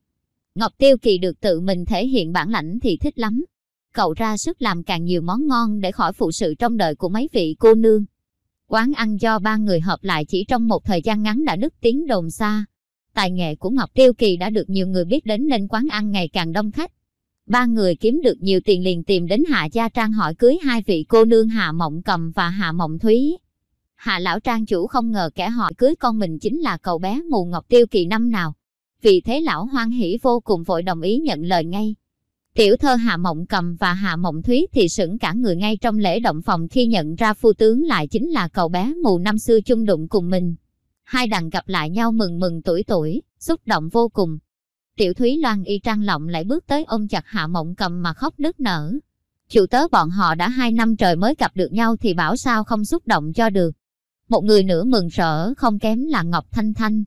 Ngọc Tiêu Kỳ được tự mình thể hiện bản lãnh thì thích lắm. Cậu ra sức làm càng nhiều món ngon để khỏi phụ sự trong đời của mấy vị cô nương. Quán ăn do ba người hợp lại chỉ trong một thời gian ngắn đã đứt tiếng đồn xa. Tài nghệ của Ngọc Tiêu Kỳ đã được nhiều người biết đến nên quán ăn ngày càng đông khách. Ba người kiếm được nhiều tiền liền tìm đến Hạ Gia Trang hỏi cưới hai vị cô nương Hạ Mộng Cầm và Hạ Mộng Thúy. Hạ Lão Trang chủ không ngờ kẻ hỏi cưới con mình chính là cậu bé mù Ngọc Tiêu Kỳ năm nào. Vì thế lão hoan hỉ vô cùng vội đồng ý nhận lời ngay. Tiểu thơ Hạ Mộng Cầm và Hạ Mộng Thúy thì sững cả người ngay trong lễ động phòng khi nhận ra phu tướng lại chính là cậu bé mù năm xưa chung đụng cùng mình. Hai đàn gặp lại nhau mừng mừng tuổi tuổi, xúc động vô cùng. Tiểu Thúy Loan y trang lọng lại bước tới ôm chặt Hạ Mộng Cầm mà khóc nức nở. Chủ tớ bọn họ đã hai năm trời mới gặp được nhau thì bảo sao không xúc động cho được. Một người nữa mừng rỡ không kém là Ngọc Thanh Thanh,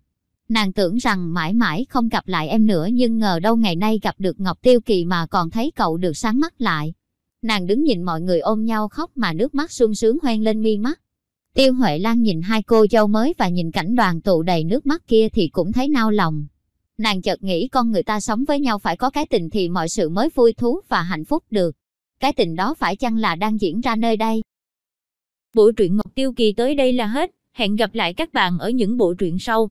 Nàng tưởng rằng mãi mãi không gặp lại em nữa nhưng ngờ đâu ngày nay gặp được Ngọc Tiêu Kỳ mà còn thấy cậu được sáng mắt lại. Nàng đứng nhìn mọi người ôm nhau khóc mà nước mắt sung sướng hoen lên mi mắt. Tiêu Huệ Lan nhìn hai cô dâu mới và nhìn cảnh đoàn tụ đầy nước mắt kia thì cũng thấy nao lòng. Nàng chợt nghĩ con người ta sống với nhau phải có cái tình thì mọi sự mới vui thú và hạnh phúc được. Cái tình đó phải chăng là đang diễn ra nơi đây? Bộ truyện Ngọc Tiêu Kỳ tới đây là hết. Hẹn gặp lại các bạn ở những bộ truyện sau.